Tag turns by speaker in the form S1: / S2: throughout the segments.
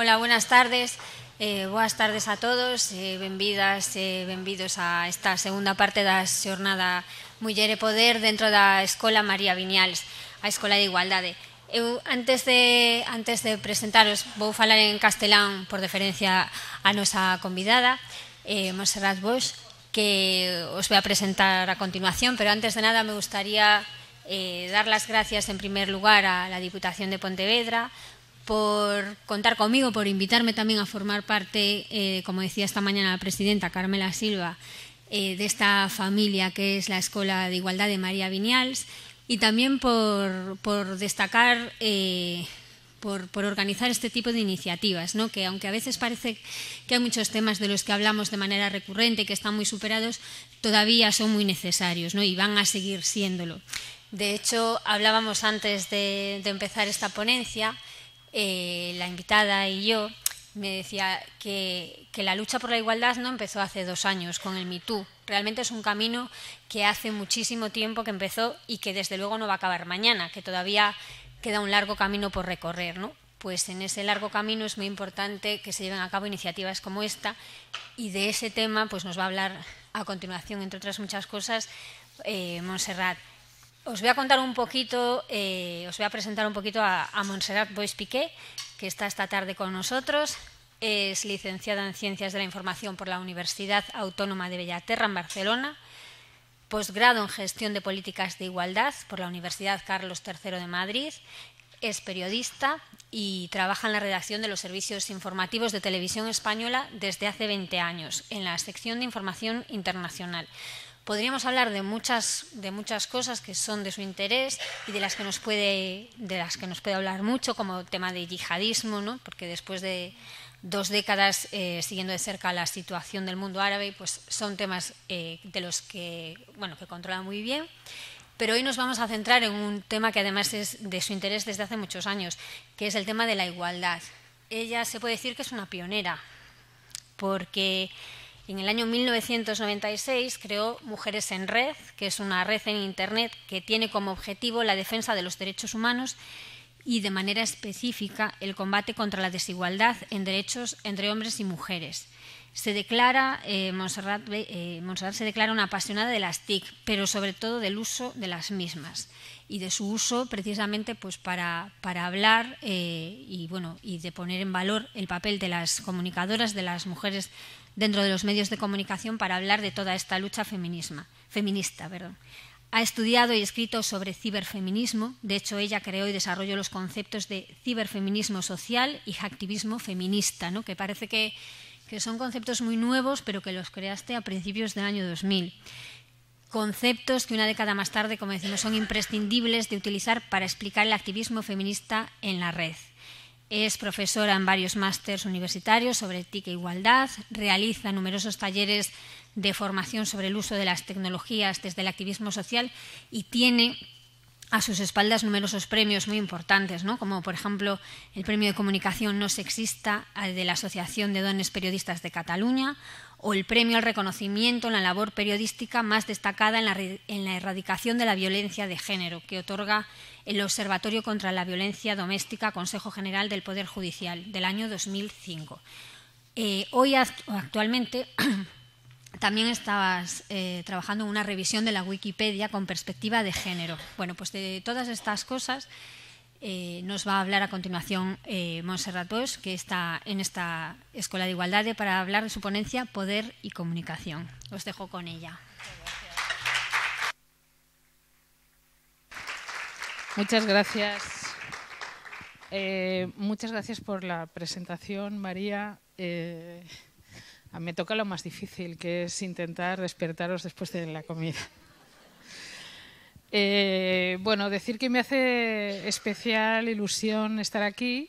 S1: Hola, buenas tardes. Eh, boas tardes a todos, eh, benvidas e eh, benvidos a esta segunda parte da xornada Muller e Poder dentro da Escola María Viñales, a Escola de Igualdade. Eu antes de antes de presentaros vou falar en castelán por deferencia a nosa convidada, eh, Monserrat Bosch, que os vai a presentar a continuación, pero antes de nada me gustaría eh, dar las gracias en primer lugar a la Diputación de Pontevedra, por contar conmigo, por invitarme también a formar parte, eh, como decía esta mañana la presidenta Carmela Silva, eh, de esta familia que es la Escuela de Igualdad de María Vinials, y también por, destacar, eh, por, organizar este tipo de iniciativas, que aunque a veces parece que hay muchos temas de los que hablamos de manera recurrente, que están muy superados, todavía son muy necesarios y van a seguir siéndolo. De hecho, hablábamos antes de empezar esta ponencia eh, la invitada y yo, me decía que, la lucha por la igualdad no empezó hace dos años con el MeToo. Realmente es un camino que hace muchísimo tiempo que empezó y que desde luego no va a acabar mañana, que todavía queda un largo camino por recorrer. Pues en ese largo camino es muy importante que se lleven a cabo iniciativas como esta y de ese tema pues nos va a hablar a continuación, entre otras muchas cosas, monserrat eh, Montserrat. Os voy a contar un poquito, eh, os voy a presentar un poquito a, Montserrat Bois Piqué, que está esta tarde con nosotros. Es licenciada en Ciencias de la Información por la Universidad Autónoma de Bellaterra en Barcelona, posgrado en Gestión de Políticas de Igualdad por la Universidad Carlos III de Madrid, es periodista y trabaja en la redacción de los servicios informativos de televisión española desde hace 20 años, en la sección de información internacional. Podríamos hablar de muchas, de muchas cosas que son de su interés y de las que nos puede, de las que nos puede hablar mucho, como el tema de yihadismo, ¿no? porque después de dos décadas eh, siguiendo de cerca la situación del mundo árabe, pues son temas eh, de los que, bueno, que controla muy bien. Pero hoy nos vamos a centrar en un tema que además es de su interés desde hace muchos años, que es el tema de la igualdad. Ella se puede decir que es una pionera, porque en el año 1996 creó Mujeres en Red, que es una red en Internet que tiene como objetivo la defensa de los derechos humanos y de manera específica el combate contra la desigualdad en derechos entre hombres y mujeres. Se eh, eh, Montserrat se declara una apasionada de las TIC, pero sobre todo del uso de las mismas y de su uso precisamente pues, para, hablar eh, y y de poner en valor el papel de las comunicadoras de las mujeres dentro de los medios de comunicación para hablar de toda esta lucha feminisma, feminista ha estudiado y escrito sobre ciberfeminismo de hecho ella creó y desarrolló los conceptos de ciberfeminismo social y hacktivismo feminista ¿no? que parece que, que son conceptos muy nuevos pero que los creaste a principios del año 2000 conceptos que una década más tarde, como decimos, son imprescindibles de utilizar para explicar el activismo feminista en la red. Es profesora en varios másters universitarios sobre ética e igualdad, realiza numerosos talleres de formación sobre el uso de las tecnologías desde el activismo social y tiene a sus espaldas numerosos premios muy importantes, ¿no? como por ejemplo el Premio de Comunicación No Sexista de la Asociación de Dones Periodistas de Cataluña o el premio al reconocimiento en la labor periodística más destacada en la, erradicación de la violencia de género, que otorga el Observatorio contra la Violencia Doméstica Consejo General del Poder Judicial del año 2005. Eh, hoy actualmente también estabas eh, trabajando en una revisión de la Wikipedia con perspectiva de género. Bueno, pues de todas estas cosas eh, nos va a hablar a continuación eh, Montserrat Bosch, que está en esta Escuela de Igualdad, para hablar de su ponencia Poder y Comunicación. Os dejo con ella. Muchas gracias.
S2: Eh, muchas gracias por la presentación, María. Eh, me toca lo más difícil, que es intentar despertaros después de la comida. Eh, bueno, decir que me hace especial ilusión estar aquí,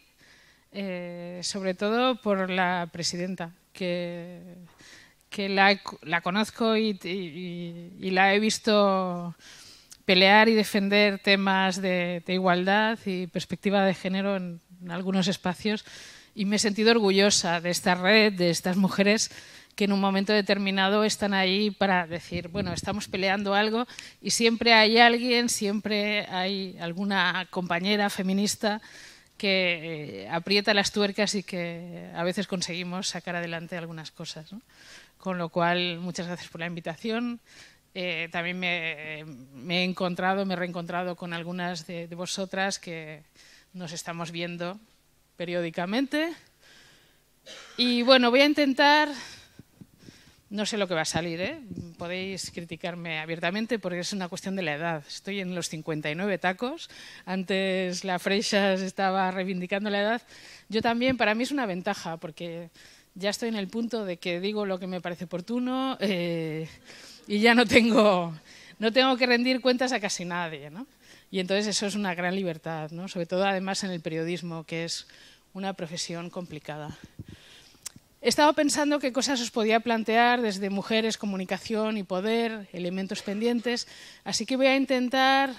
S2: eh, sobre todo por la presidenta, que, que la, conozco y, la he visto pelear y defender temas de, igualdad y perspectiva de género en algunos espacios y me he sentido orgullosa de esta red, de estas mujeres que en un momento determinado están ahí para decir, bueno, estamos peleando algo y siempre hay alguien, siempre hay alguna compañera feminista que eh, aprieta las tuercas y que a veces conseguimos sacar adelante algunas cosas. Con lo cual, muchas gracias por la invitación. Eh, también me, he encontrado, me he reencontrado con algunas de, de vosotras que nos estamos viendo periódicamente. Y bueno, voy a intentar no sé lo que va a salir, ¿eh? podéis criticarme abiertamente porque es una cuestión de la edad. Estoy en los 59 tacos, antes la Freixas estaba reivindicando la edad. Yo también, para mí es una ventaja porque ya estoy en el punto de que digo lo que me parece oportuno eh, y ya no tengo, no tengo que rendir cuentas a casi nadie. ¿no? Y entonces eso es una gran libertad, ¿no? sobre todo además en el periodismo, que es una profesión complicada. Estaba pensando qué cosas os podía plantear desde mujeres, comunicación y poder, elementos pendientes, así que voy a intentar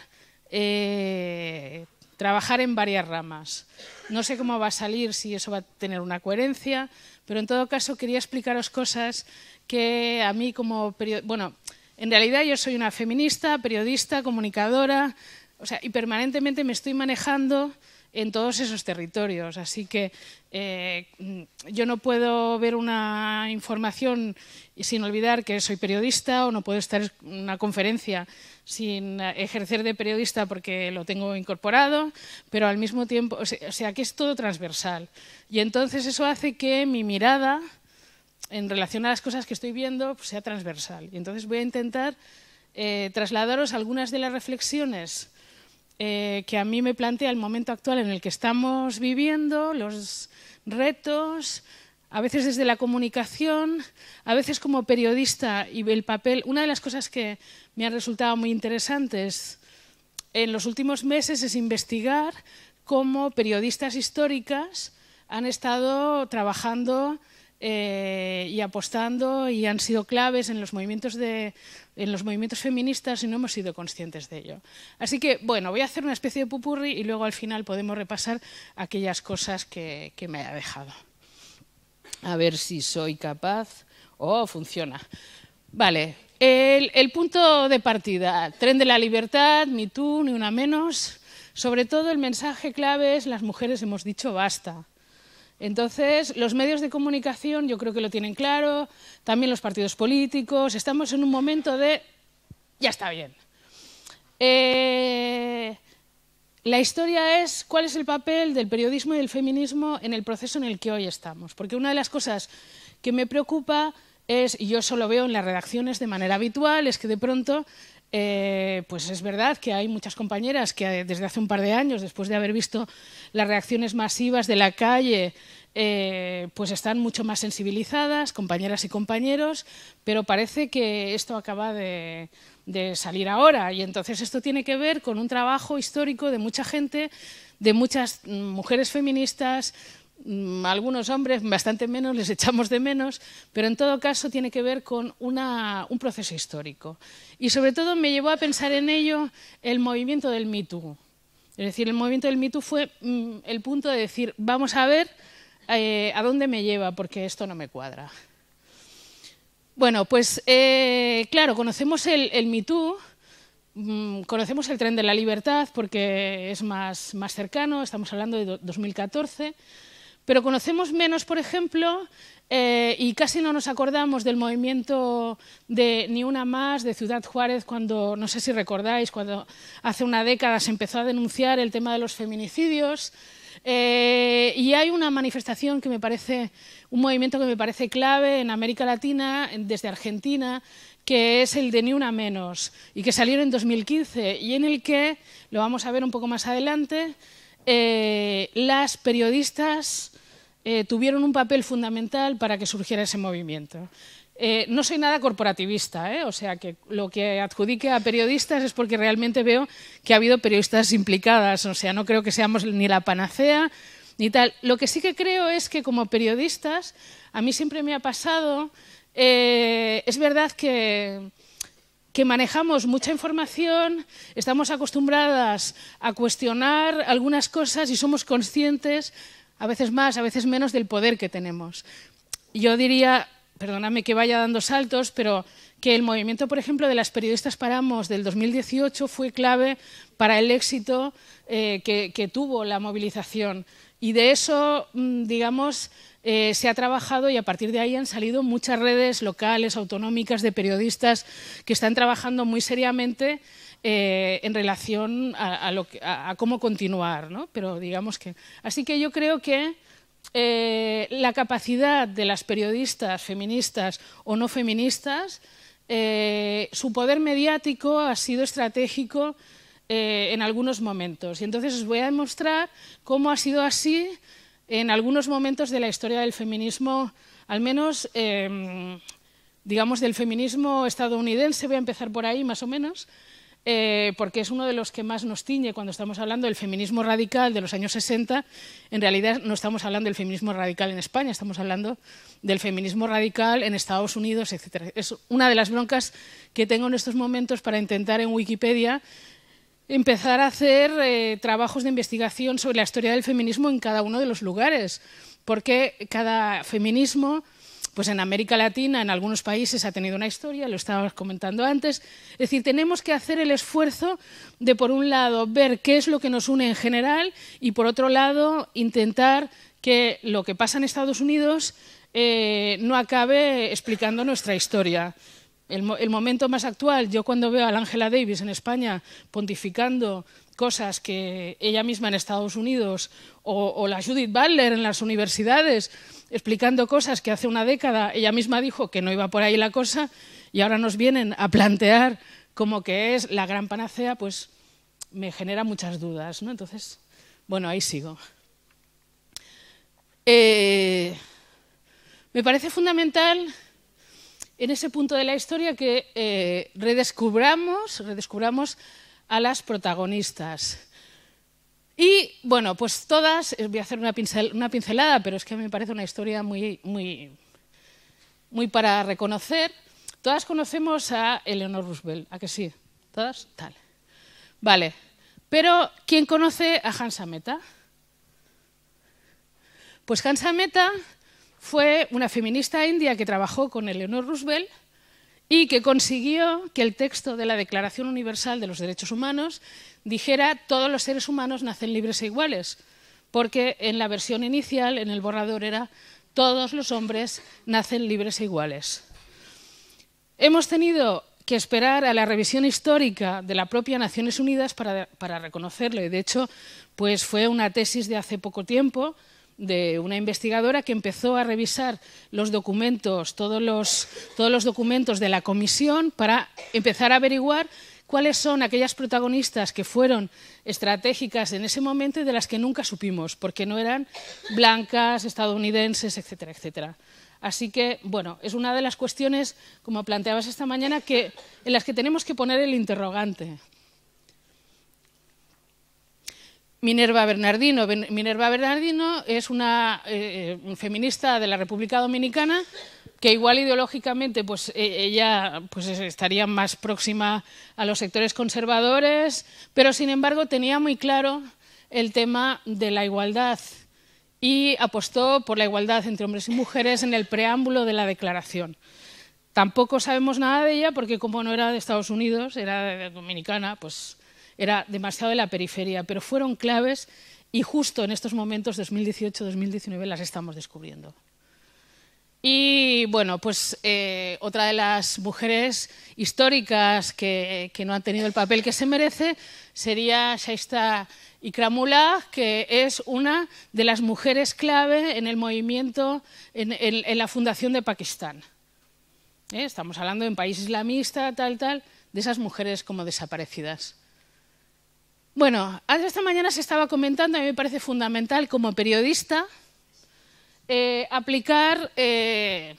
S2: eh, trabajar en varias ramas. No sé cómo va a salir, si eso va a tener una coherencia, pero en todo caso quería explicaros cosas que a mí como periodista... Bueno, en realidad yo soy una feminista, periodista, comunicadora, o sea, y permanentemente me estoy manejando en todos esos territorios. Así que eh, yo no puedo ver una información sin olvidar que soy periodista o no puedo estar en una conferencia sin ejercer de periodista porque lo tengo incorporado, pero al mismo tiempo, o sea, que es todo transversal. Y entonces eso hace que mi mirada en relación a las cosas que estoy viendo sea transversal. Y entonces voy a intentar eh, trasladaros algunas de las reflexiones eh, que a mí me plantea el momento actual en el que estamos viviendo, los retos, a veces desde la comunicación, a veces como periodista y el papel. Una de las cosas que me han resultado muy interesantes en los últimos meses es investigar cómo periodistas históricas han estado trabajando eh, y apostando y han sido claves en los movimientos en los movimientos feministas y no hemos sido conscientes de ello. Así que, bueno, voy a hacer una especie de pupurri y luego al final podemos repasar aquellas cosas que, me ha dejado. A ver si soy capaz. Oh, funciona. Vale, el, punto de partida, tren de la libertad, ni tú, ni una menos. Sobre todo el mensaje clave es las mujeres hemos dicho basta. Entonces, los medios de comunicación yo creo que lo tienen claro, también los partidos políticos, estamos en un momento de ya está bien. Eh, la historia es cuál es el papel del periodismo y del feminismo en el proceso en el que hoy estamos, porque una de las cosas que me preocupa es, y yo solo veo en las redacciones de manera habitual, es que de pronto eh, pues es verdad que hay muchas compañeras que eh, desde hace un par de años, después de haber visto las reacciones masivas de la calle, eh, pues están mucho más sensibilizadas, compañeras y compañeros, pero parece que esto acaba de salir ahora y entonces esto tiene que ver con un trabajo histórico de mucha gente, de muchas mm, mujeres feministas, Mm, algunos hombres bastante menos les echamos de menos, pero en todo caso tiene que ver con un proceso histórico. Y sobre todo me llevó a pensar en ello el movimiento del MeToo. Es decir, el movimiento del MeToo fue mm, el punto de decir, vamos a ver eh, a dónde me lleva, porque esto no me cuadra. Bueno, pues eh, claro, conocemos el, el mm, conocemos el tren de la libertad porque es más, más cercano, estamos hablando de 2014, pero conocemos menos, por ejemplo, eh, y casi no nos acordamos del movimiento de Ni Una Más, de Ciudad Juárez, cuando, no sé si recordáis, cuando hace una década se empezó a denunciar el tema de los feminicidios. Eh, y hay una manifestación que me parece, un movimiento que me parece clave en América Latina, desde Argentina, que es el de Ni Una Menos, y que salió en 2015, y en el que, lo vamos a ver un poco más adelante, eh, las periodistas eh, tuvieron un papel fundamental para que surgiera ese movimiento. Eh, no soy nada corporativista, eh, o sea que lo que adjudique a periodistas es porque realmente veo que ha habido periodistas implicadas, o sea, no creo que seamos ni la panacea ni tal. Lo que sí que creo es que como periodistas, a mí siempre me ha pasado, es verdad que manejamos mucha información, estamos acostumbradas a cuestionar algunas cosas y somos conscientes a veces más, a veces menos, del poder que tenemos. Yo diría, perdóname que vaya dando saltos, pero que el movimiento, por ejemplo, de las periodistas Paramos del 2018 fue clave para el éxito eh, que, tuvo la movilización. Y de eso, mm, digamos, eh, se ha trabajado y a partir de ahí han salido muchas redes locales, autonómicas, de periodistas que están trabajando muy seriamente eh, en relación a, cómo continuar, ¿no? Pero digamos que... Así que yo creo que eh, la capacidad de las periodistas feministas o no feministas, eh, su poder mediático ha sido estratégico en algunos momentos. Y entonces os voy a demostrar cómo ha sido así en algunos momentos de la historia del feminismo, al menos digamos, del feminismo estadounidense, voy a empezar por ahí más o menos, eh, porque es uno de los que más nos tiñe cuando estamos hablando del feminismo radical de los años 60. En realidad no estamos hablando del feminismo radical en España, estamos hablando del feminismo radical en Estados Unidos, etc. Es una de las broncas que tengo en estos momentos para intentar en Wikipedia empezar a hacer eh, trabajos de investigación sobre la historia del feminismo en cada uno de los lugares, porque cada feminismo pues en América Latina, en algunos países ha tenido una historia, lo estabas comentando antes. Es decir, tenemos que hacer el esfuerzo de, por un lado, ver qué es lo que nos une en general y, por otro lado, intentar que lo que pasa en Estados Unidos eh, no acabe explicando nuestra historia. El, el, momento más actual, yo cuando veo a Angela Davis en España pontificando cosas que ella misma en Estados Unidos o, la Judith Butler en las universidades explicando cosas que hace una década ella misma dijo que no iba por ahí la cosa y ahora nos vienen a plantear como que es la gran panacea, pues me genera muchas dudas. Entonces, bueno, ahí sigo. Eh, me parece fundamental en ese punto de la historia que eh, redescubramos, redescubramos a las protagonistas. Y bueno, pues todas, eh, voy a hacer una, pincelada, pero es que me parece una historia muy, muy, muy para reconocer. Todas conocemos a Eleanor Roosevelt, ¿a que sí? ¿Todas? Tal. Vale, pero ¿quién conoce a Hansa Meta? Pues Hansa Meta fue una feminista india que trabajó con Eleanor Roosevelt y que consiguió que el texto de la Declaración Universal de los Derechos Humanos dijera todos los seres humanos nacen libres e iguales, porque en la versión inicial, en el borrador, era todos los hombres nacen libres e iguales. Hemos tenido que esperar a la revisión histórica de la propia Naciones Unidas para, reconocerlo, y de hecho pues fue una tesis de hace poco tiempo, de una investigadora que empezó a revisar los documentos, todos los, todos los documentos de la comisión para empezar a averiguar cuáles son aquellas protagonistas que fueron estratégicas en ese momento y de las que nunca supimos, porque no eran blancas, estadounidenses, etcétera, etcétera. Así que, bueno, es una de las cuestiones, como planteabas esta mañana, que, en las que tenemos que poner el interrogante, Minerva Bernardino. Minerva Bernardino es una eh, eh, feminista de la República Dominicana que igual ideológicamente pues e, ella pues estaría más próxima a los sectores conservadores, pero sin embargo tenía muy claro el tema de la igualdad y apostó por la igualdad entre hombres y mujeres en el preámbulo de la declaración. Tampoco sabemos nada de ella porque como no era de Estados Unidos, era dominicana, pues era demasiado de la periferia, pero fueron claves y justo en estos momentos, 2018-2019, las estamos descubriendo. Y bueno, pues eh, otra de las mujeres históricas que, no han tenido el papel que se merece sería Shaista Ikramullah, que es una de las mujeres clave en el movimiento, en, la fundación de Pakistán. ¿Eh? Estamos hablando en país islamista, tal, tal, de esas mujeres como desaparecidas. Bueno, antes esta mañana se estaba comentando, a mí me parece fundamental como periodista eh, aplicar eh,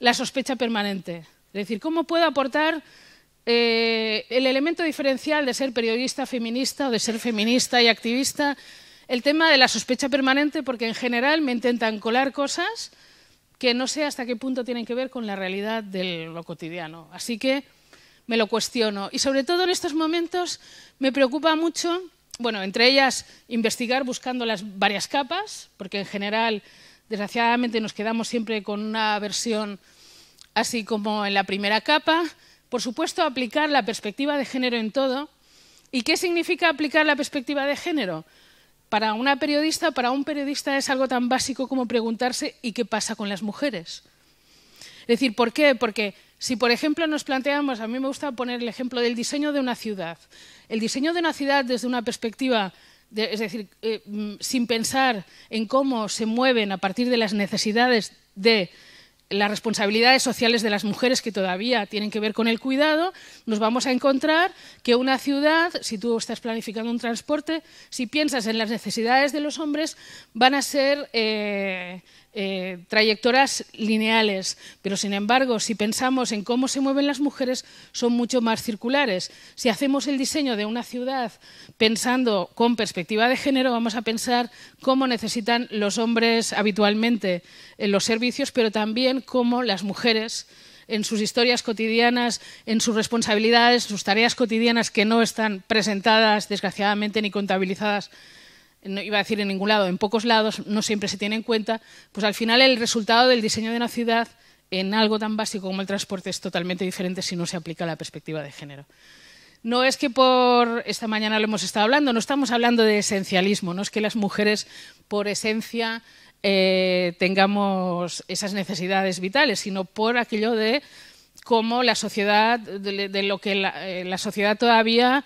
S2: la sospecha permanente. Es decir, ¿cómo puedo aportar eh, el elemento diferencial de ser periodista feminista o de ser feminista y activista? El tema de la sospecha permanente, porque en general me intentan colar cosas que no sé hasta qué punto tienen que ver con la realidad de lo cotidiano. Así que me lo cuestiono. Y sobre todo en estos momentos me preocupa mucho, bueno, entre ellas investigar buscando las varias capas, porque en general, desgraciadamente, nos quedamos siempre con una versión así como en la primera capa. Por supuesto, aplicar la perspectiva de género en todo. ¿Y qué significa aplicar la perspectiva de género? Para una periodista, para un periodista es algo tan básico como preguntarse ¿y qué pasa con las mujeres? Es decir, ¿por qué? Porque si, por ejemplo, nos planteamos, a mí me gusta poner el ejemplo del diseño de una ciudad. El diseño de una ciudad desde una perspectiva, es decir, eh, mm, sin pensar en cómo se mueven a partir de las necesidades de las responsabilidades sociales de las mujeres que todavía tienen que ver con el cuidado, nos vamos a encontrar que una ciudad, si tú estás planificando un transporte, si piensas en las necesidades de los hombres, van a ser eh, eh, trayectorias lineales, pero sin embargo, si pensamos en cómo se mueven las mujeres, son mucho más circulares. Si hacemos el diseño de una ciudad pensando con perspectiva de género, vamos a pensar cómo necesitan los hombres habitualmente en eh, los servicios, pero también cómo las mujeres en sus historias cotidianas, en sus responsabilidades, sus tareas cotidianas que no están presentadas, desgraciadamente, ni contabilizadas no iba a decir en ningún lado, en pocos lados, no siempre se tiene en cuenta, pues al final el resultado del diseño de una ciudad en algo tan básico como el transporte es totalmente diferente si no se aplica la perspectiva de género. No es que por esta mañana lo hemos estado hablando, no estamos hablando de esencialismo, no es que las mujeres por esencia eh, tengamos esas necesidades vitales, sino por aquello de cómo la sociedad, de, lo que la eh, sociedad todavía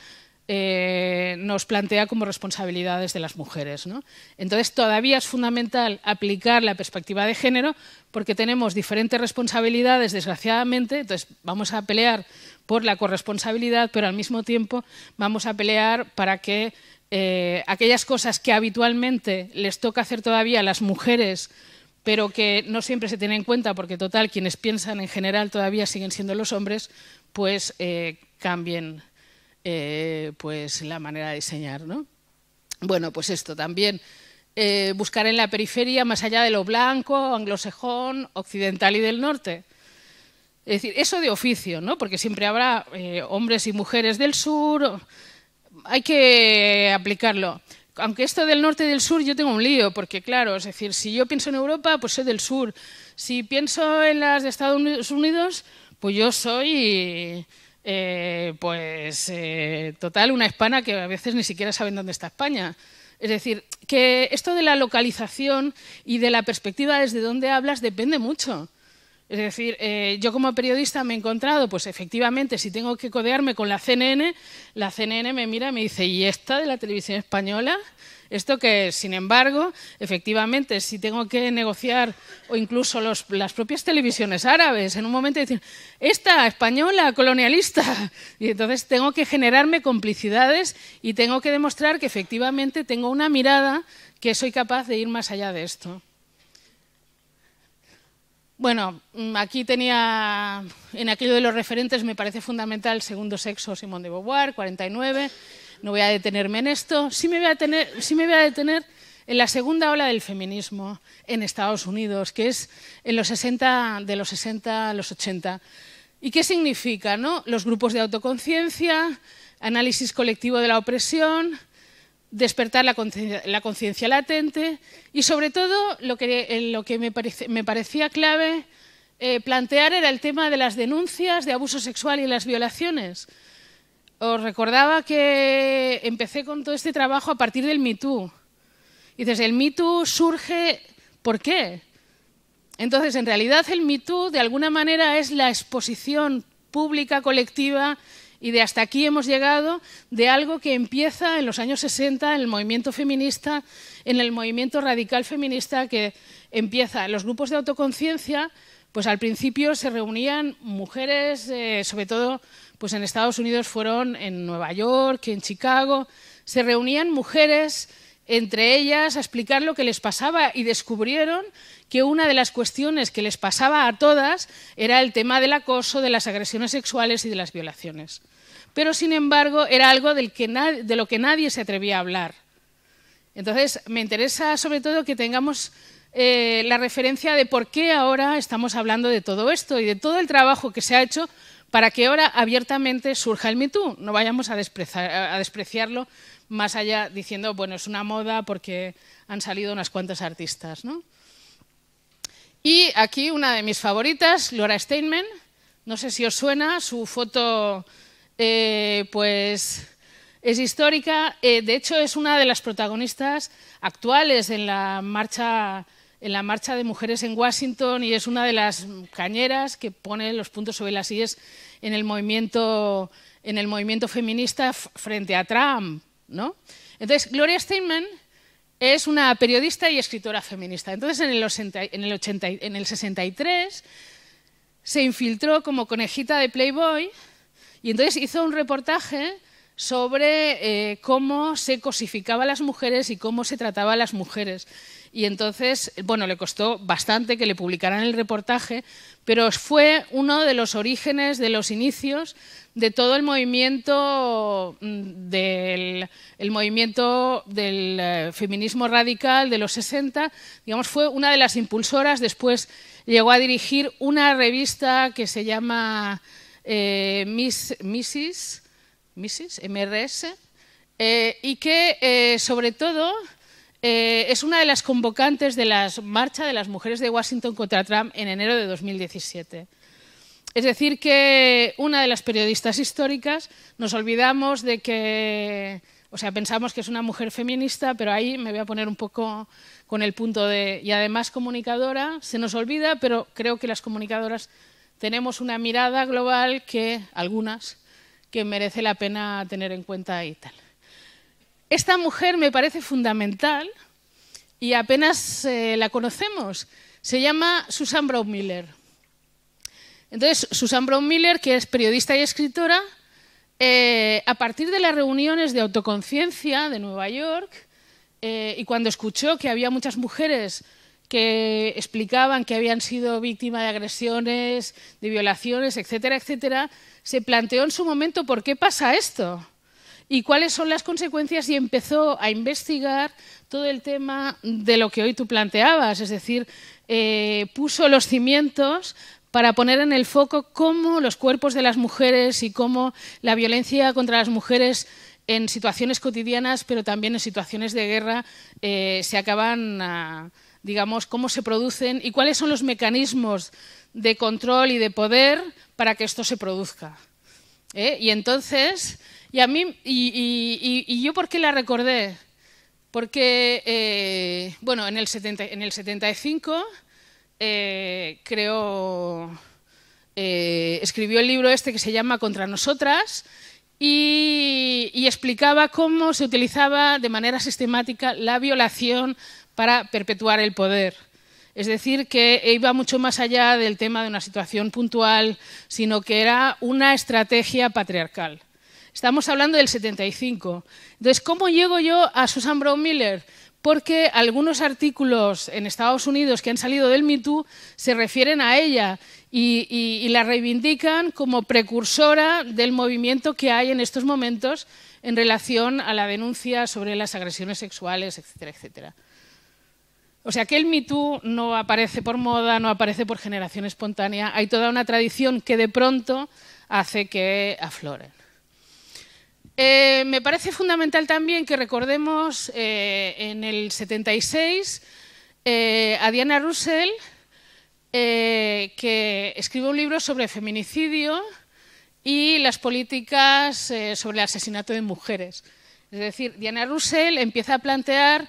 S2: eh, nos plantea como responsabilidades de las mujeres. ¿no? Entonces, todavía es fundamental aplicar la perspectiva de género porque tenemos diferentes responsabilidades, desgraciadamente, entonces vamos a pelear por la corresponsabilidad, pero al mismo tiempo vamos a pelear para que eh, aquellas cosas que habitualmente les toca hacer todavía a las mujeres, pero que no siempre se tienen en cuenta, porque total, quienes piensan en general todavía siguen siendo los hombres, pues eh, cambien eh, pues la manera de diseñar. ¿no? Bueno, pues esto también. Eh, buscar en la periferia, más allá de lo blanco, anglosajón, occidental y del norte. Es decir, eso de oficio, ¿no? porque siempre habrá eh, hombres y mujeres del sur, hay que aplicarlo. Aunque esto del norte y del sur yo tengo un lío, porque claro, es decir, si yo pienso en Europa, pues soy del sur. Si pienso en las de Estados Unidos, pues yo soy eh, pues eh, total, una hispana que a veces ni siquiera saben dónde está España. Es decir, que esto de la localización y de la perspectiva desde donde hablas depende mucho. Es decir, eh, yo como periodista me he encontrado, pues efectivamente, si tengo que codearme con la CNN, la CNN me mira y me dice, ¿y esta de la televisión española? Esto que, sin embargo, efectivamente, si tengo que negociar o incluso las propias televisiones árabes, en un momento dicen, esta española, colonialista, y entonces tengo que generarme complicidades y tengo que demostrar que efectivamente tengo una mirada que soy capaz de ir más allá de esto. Bueno, mm, aquí tenía, en aquello de los referentes me parece fundamental Segundo Sexo, Simón de Beauvoir, 49. No voy a detenerme en esto, sí me voy a detener, en la segunda ola del feminismo en Estados Unidos, que es en los 60, de los 60 a los 80. ¿Y qué significa? No? Los grupos de autoconciencia, análisis colectivo de la opresión, despertar la conciencia latente y sobre todo lo que, me, parecía clave eh, plantear era el tema de las denuncias de abuso sexual y las violaciones os recordaba que empecé con todo este trabajo a partir del MeToo. Y dices, el MeToo surge, ¿por qué? Entonces, en realidad el MeToo de alguna manera es la exposición pública, colectiva y de hasta aquí hemos llegado de algo que empieza en los años 60 en el movimiento feminista, en el movimiento radical feminista que empieza los grupos de autoconciencia, pues al principio se reunían mujeres, eh, sobre todo pues en Estados Unidos fueron en Nueva York, en Chicago, se reunían mujeres entre ellas a explicar lo que les pasaba y descubrieron que una de las cuestiones que les pasaba a todas era el tema del acoso, de las agresiones sexuales y de las violaciones. Pero, sin embargo, era algo de lo que nadie se atrevía a hablar. Entonces, me interesa sobre todo que tengamos eh, la referencia de por qué ahora estamos hablando de todo esto y de todo el trabajo que se ha hecho para que ahora abiertamente surja el Me No vayamos a, despreciarlo más allá diciendo, bueno, es una moda porque han salido unas cuantas artistas. ¿no? Y aquí una de mis favoritas, Laura Steinman. No sé si os suena, su foto eh, pues es histórica. Eh, de hecho, es una de las protagonistas actuales en la marcha en la marcha de mujeres en Washington y es una de las cañeras que pone los puntos sobre las sillas en el movimiento, en el movimiento feminista frente a Trump. ¿no? Entonces, Gloria Steinman es una periodista y escritora feminista. Entonces, en el, en el, 80, en el 63 se infiltró como conejita de Playboy y entonces hizo un reportaje sobre eh, cómo se cosificaba a las mujeres y cómo se trataba a las mujeres y entonces, bueno, le costó bastante que le publicaran el reportaje, pero fue uno de los orígenes, de los inicios de todo el movimiento mm, del movimiento del eh, feminismo radical de los 60, digamos, fue una de las impulsoras, después llegó a dirigir una revista que se llama eh, Mrs., Mrs., eh, y que sobre todo eh, es una de las convocantes de la marcha de las mujeres de Washington contra Trump en enero de 2017. Es decir, que una de las periodistas históricas nos olvidamos de que, o sea, pensamos que es una mujer feminista, pero ahí me voy a poner un poco con el punto de, y además comunicadora, se nos olvida, pero creo que las comunicadoras tenemos una mirada global que, algunas, que merece la pena tener en cuenta y tal. Esta mujer me parece fundamental y apenas eh, la conocemos. Se llama Susan Brown Miller. Entonces, Susan Brown Miller, que es periodista y escritora, eh, a partir de las reuniones de autoconciencia de Nueva York eh, y cuando escuchó que había muchas mujeres que explicaban que habían sido víctimas de agresiones, de violaciones, etcétera, etcétera, se planteó en su momento por qué pasa esto y cuáles son las consecuencias y empezó a investigar todo el tema de lo que hoy tú planteabas, es decir, eh, puso los cimientos para poner en el foco cómo los cuerpos de las mujeres y cómo la violencia contra las mujeres en situaciones cotidianas, pero también en situaciones de guerra, eh, se acaban, ah, digamos, cómo se producen y cuáles son los mecanismos de control y de poder para que esto se produzca. ¿eh? Y entonces, y yo por qué la recordé, porque, eh, bueno, en el, 75 eh, creo, eh, escribió el libro este que se llama Contra nosotras y explicaba cómo se utilizaba de manera sistemática la violación para perpetuar el poder. Es decir, que iba mucho más allá del tema de una situación puntual, sino que era una estrategia patriarcal. Estamos hablando del 75. Entonces, ¿cómo llego yo a Susan Brown Miller? Porque algunos artículos en Estados Unidos que han salido del Me se refieren a ella y, la reivindican como precursora del movimiento que hay en estos momentos en relación a la denuncia sobre las agresiones sexuales, etcétera, etcétera. O sea que el Me Too no aparece por moda, no aparece por generación espontánea, hay toda una tradición que de pronto hace que aflore. Eh, me parece fundamental también que recordemos eh, en el 76 eh, a Diana Russell, que escribe un libro sobre feminicidio y las políticas sobre el asesinato de mujeres. Es decir, Diana Russell empieza a plantear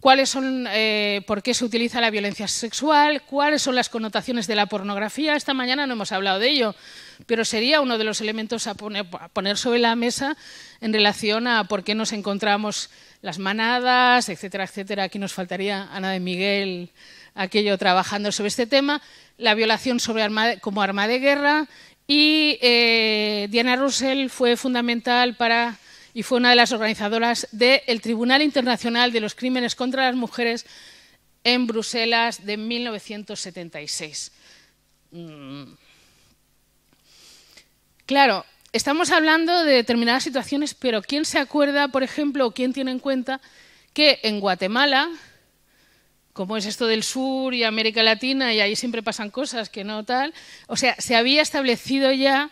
S2: cuáles son, eh, por qué se utiliza la violencia sexual, cuáles son las connotaciones de la pornografía. Esta mañana no hemos hablado de ello, pero sería uno de los elementos a poner, sobre la mesa en relación a por qué nos encontramos las manadas, etcétera, etcétera. Aquí nos faltaría Ana de Miguel, aquello trabajando sobre este tema. La violación sobre arma como arma de guerra y eh, Diana Russell fue fundamental para y fue una de las organizadoras del Tribunal Internacional de los Crímenes contra las Mujeres en Bruselas de 1976. Mm. Claro, estamos hablando de determinadas situaciones, pero ¿quién se acuerda, por ejemplo, o quién tiene en cuenta que en Guatemala, como es esto del sur y América Latina, y ahí siempre pasan cosas que no tal, o sea, se había establecido ya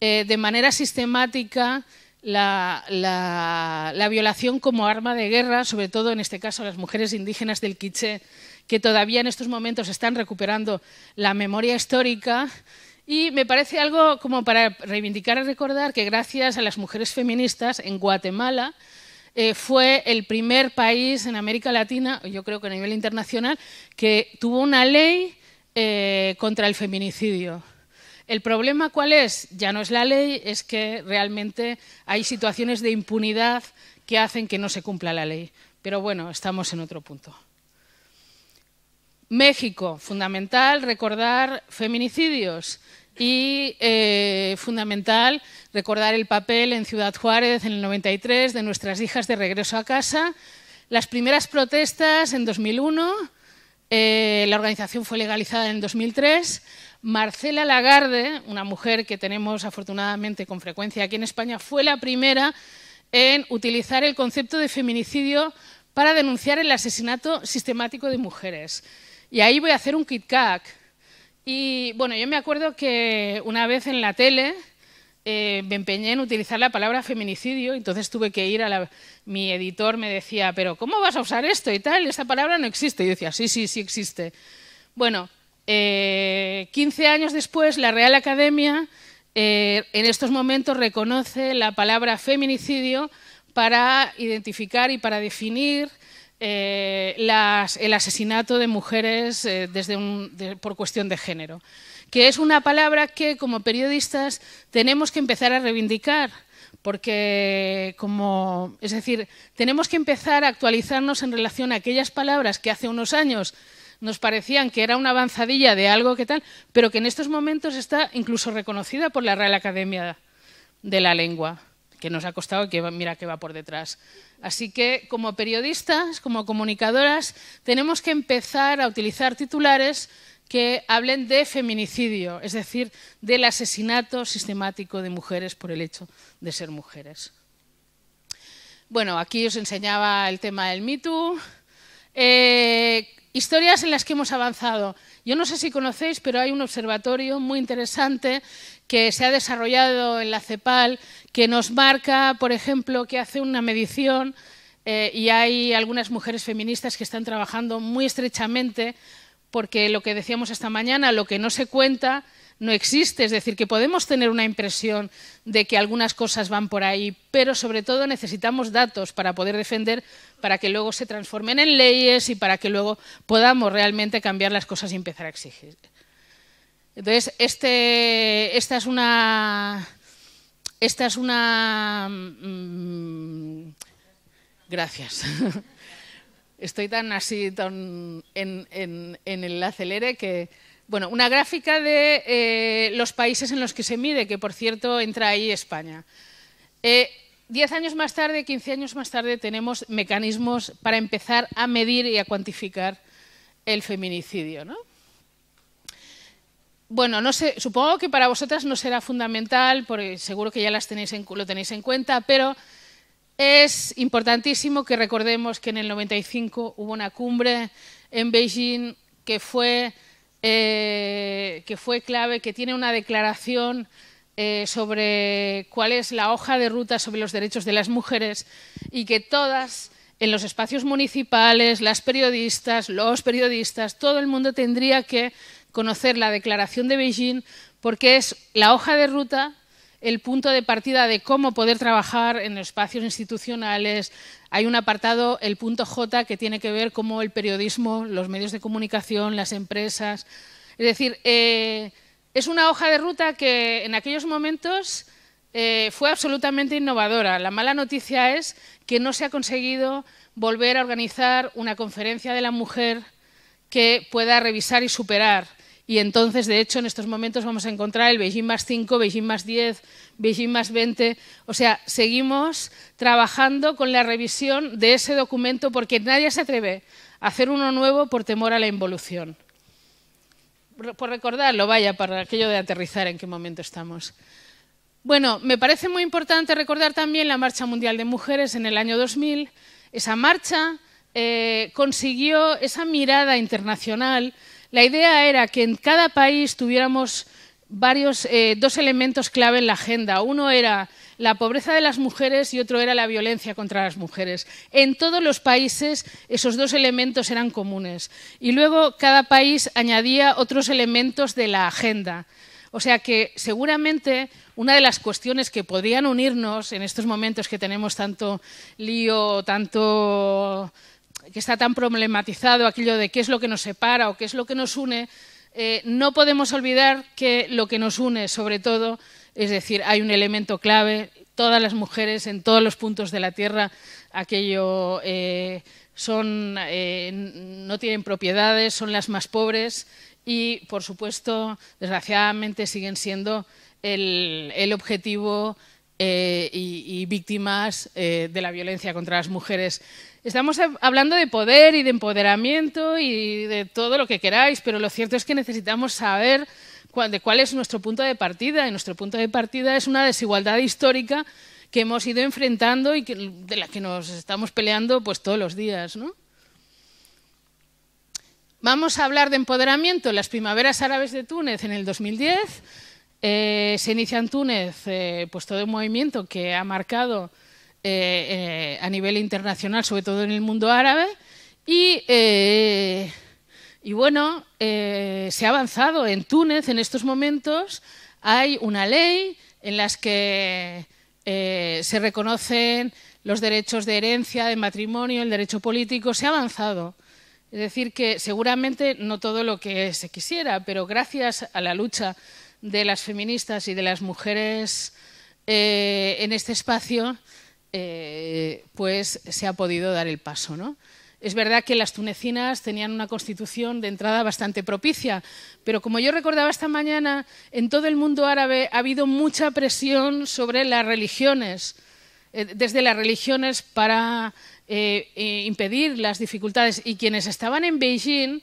S2: eh, de manera sistemática la, violación como arma de guerra, sobre todo en este caso las mujeres indígenas del Quiche, que todavía en estos momentos están recuperando la memoria histórica. Y me parece algo como para reivindicar y recordar que gracias a las mujeres feministas en Guatemala eh, fue el primer país en América Latina, yo creo que a nivel internacional, que tuvo una ley eh, contra el feminicidio. El problema cuál es? Ya no es la ley, es que realmente hay situaciones de impunidad que hacen que no se cumpla la ley. Pero bueno, estamos en otro punto. México, fundamental recordar feminicidios y eh, fundamental recordar el papel en Ciudad Juárez en el 93 de nuestras hijas de regreso a casa. Las primeras protestas en 2001, eh, la organización fue legalizada en 2003. Marcela Lagarde, una mujer que tenemos afortunadamente con frecuencia aquí en España, fue la primera en utilizar el concepto de feminicidio para denunciar el asesinato sistemático de mujeres. Y ahí voy a hacer un kit Y bueno, yo me acuerdo que una vez en la tele eh, me empeñé en utilizar la palabra feminicidio, entonces tuve que ir a la... Mi editor me decía, pero ¿cómo vas a usar esto y tal? Esa palabra no existe. Y yo decía, sí, sí, sí existe. Bueno, 15 eh, años después, la Real Academia eh, en estos momentos reconoce la palabra feminicidio para identificar y para definir eh, el asesinato de mujeres por cuestión de género, que es una palabra que como periodistas tenemos que empezar a reivindicar, porque como, es decir, tenemos que empezar a actualizarnos en relación a aquellas palabras que hace unos años nos parecían que era una avanzadilla de algo que tal, pero que en estos momentos está incluso reconocida por la Real Academia de la Lengua, que nos ha costado que mira que va por detrás. Así que como periodistas, como comunicadoras, tenemos que empezar a utilizar titulares que hablen de feminicidio, es decir, del asesinato sistemático de mujeres por el hecho de ser mujeres. Bueno, aquí os enseñaba el tema del Me eh, historias en las que hemos avanzado. Yo no sé si conocéis, pero hay un observatorio muy interesante que se ha desarrollado en la CEPAL, que nos marca, por ejemplo, que hace una medición eh, y hay algunas mujeres feministas que están trabajando muy estrechamente porque lo que decíamos esta mañana, lo que no se cuenta no existe, es decir, que podemos tener una impresión de que algunas cosas van por ahí, pero sobre todo necesitamos datos para poder defender, para que luego se transformen en leyes y para que luego podamos realmente cambiar las cosas y empezar a exigir. Entonces, este, esta es una... Esta es una... Mm, mm, gracias. estoy tan así, tan en, el acelere que... Bueno, una gráfica de eh, los países en los que se mide, que por cierto entra ahí España. Eh, diez años más tarde, quince años más tarde, tenemos mecanismos para empezar a medir y a cuantificar el feminicidio. Bueno, no sé, supongo que para vosotras no será fundamental, porque seguro que ya las tenéis en, lo tenéis en cuenta, pero es importantísimo que recordemos que en el 95 hubo una cumbre en Beijing que fue, eh, que fue clave, que tiene una declaración eh, sobre cuál es la hoja de ruta sobre los derechos de las mujeres y que todas en los espacios municipales, las periodistas, los periodistas, todo el mundo tendría que conocer la declaración de Beijing porque es la hoja de ruta el punto de partida de cómo poder trabajar en espacios institucionales. Hay un apartado, el punto J, que tiene que ver cómo el periodismo, los medios de comunicación, las empresas. Es decir, eh, es una hoja de ruta que en aquellos momentos eh, fue absolutamente innovadora. La mala noticia es que no se ha conseguido volver a organizar una conferencia de la mujer que pueda revisar y superar y entonces, de hecho, en estos momentos vamos a encontrar el Beijing más 5, Beijing más 10, Beijing más 20. O sea, seguimos trabajando con la revisión de ese documento porque nadie se atreve a hacer uno nuevo por temor a la involución. Por recordarlo, vaya, para aquello de aterrizar en qué momento estamos. Bueno, me parece muy importante recordar también la Marcha Mundial de Mujeres en el año 2000. Esa marcha eh, consiguió esa mirada internacional la idea era que en cada país tuviéramos varios, eh, dos elementos clave en la agenda. Uno era la pobreza de las mujeres y otro era la violencia contra las mujeres. En todos los países esos dos elementos eran comunes. Y luego cada país añadía otros elementos de la agenda. O sea que seguramente una de las cuestiones que podrían unirnos en estos momentos que tenemos tanto lío, tanto que está tan problematizado, aquello de qué es lo que nos separa o qué es lo que nos une, eh, no podemos olvidar que lo que nos une, sobre todo, es decir, hay un elemento clave, todas las mujeres en todos los puntos de la Tierra, aquello eh, son, eh, no tienen propiedades, son las más pobres y, por supuesto, desgraciadamente siguen siendo el, objetivo y, víctimas de la violencia contra las mujeres. Estamos hablando de poder y de empoderamiento y de todo lo que queráis, pero lo cierto es que necesitamos saber de cuál es nuestro punto de partida. Y nuestro punto de partida es una desigualdad histórica que hemos ido enfrentando y de la que nos estamos peleando pues, todos los días. Vamos a hablar de empoderamiento. Las primaveras árabes de Túnez en el 2010. Eh, se inicia en Túnez eh, pues, todo un movimiento que ha marcado eh, eh, a nivel internacional, sobre todo en el mundo árabe, y, eh, bueno, se ha avanzado. En Túnez, en estos momentos, hay una ley en la que se reconocen los derechos de herencia, de matrimonio, el derecho político, se ha avanzado. Es decir, que seguramente no todo lo que se quisiera, pero gracias a la lucha de las feministas y de las mujeres en este espacio, eh, pues se ha podido dar el paso. ¿no? Es verdad que las tunecinas tenían una constitución de entrada bastante propicia, pero como yo recordaba esta mañana, en todo el mundo árabe ha habido mucha presión sobre las religiones, eh, desde las religiones para eh, impedir las dificultades. Y quienes estaban en Beijing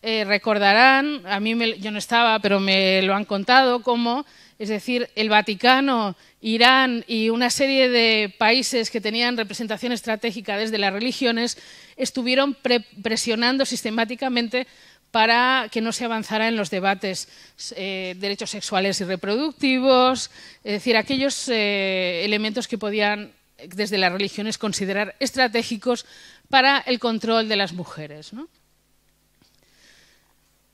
S2: recordarán, a mí me, yo no estaba, pero me lo han contado, como es decir, el Vaticano, Irán y una serie de países que tenían representación estratégica desde las religiones, estuvieron presionando sistemáticamente para que no se avanzara en los debates eh, derechos sexuales y reproductivos, es decir, aquellos eh, elementos que podían desde las religiones considerar estratégicos para el control de las mujeres.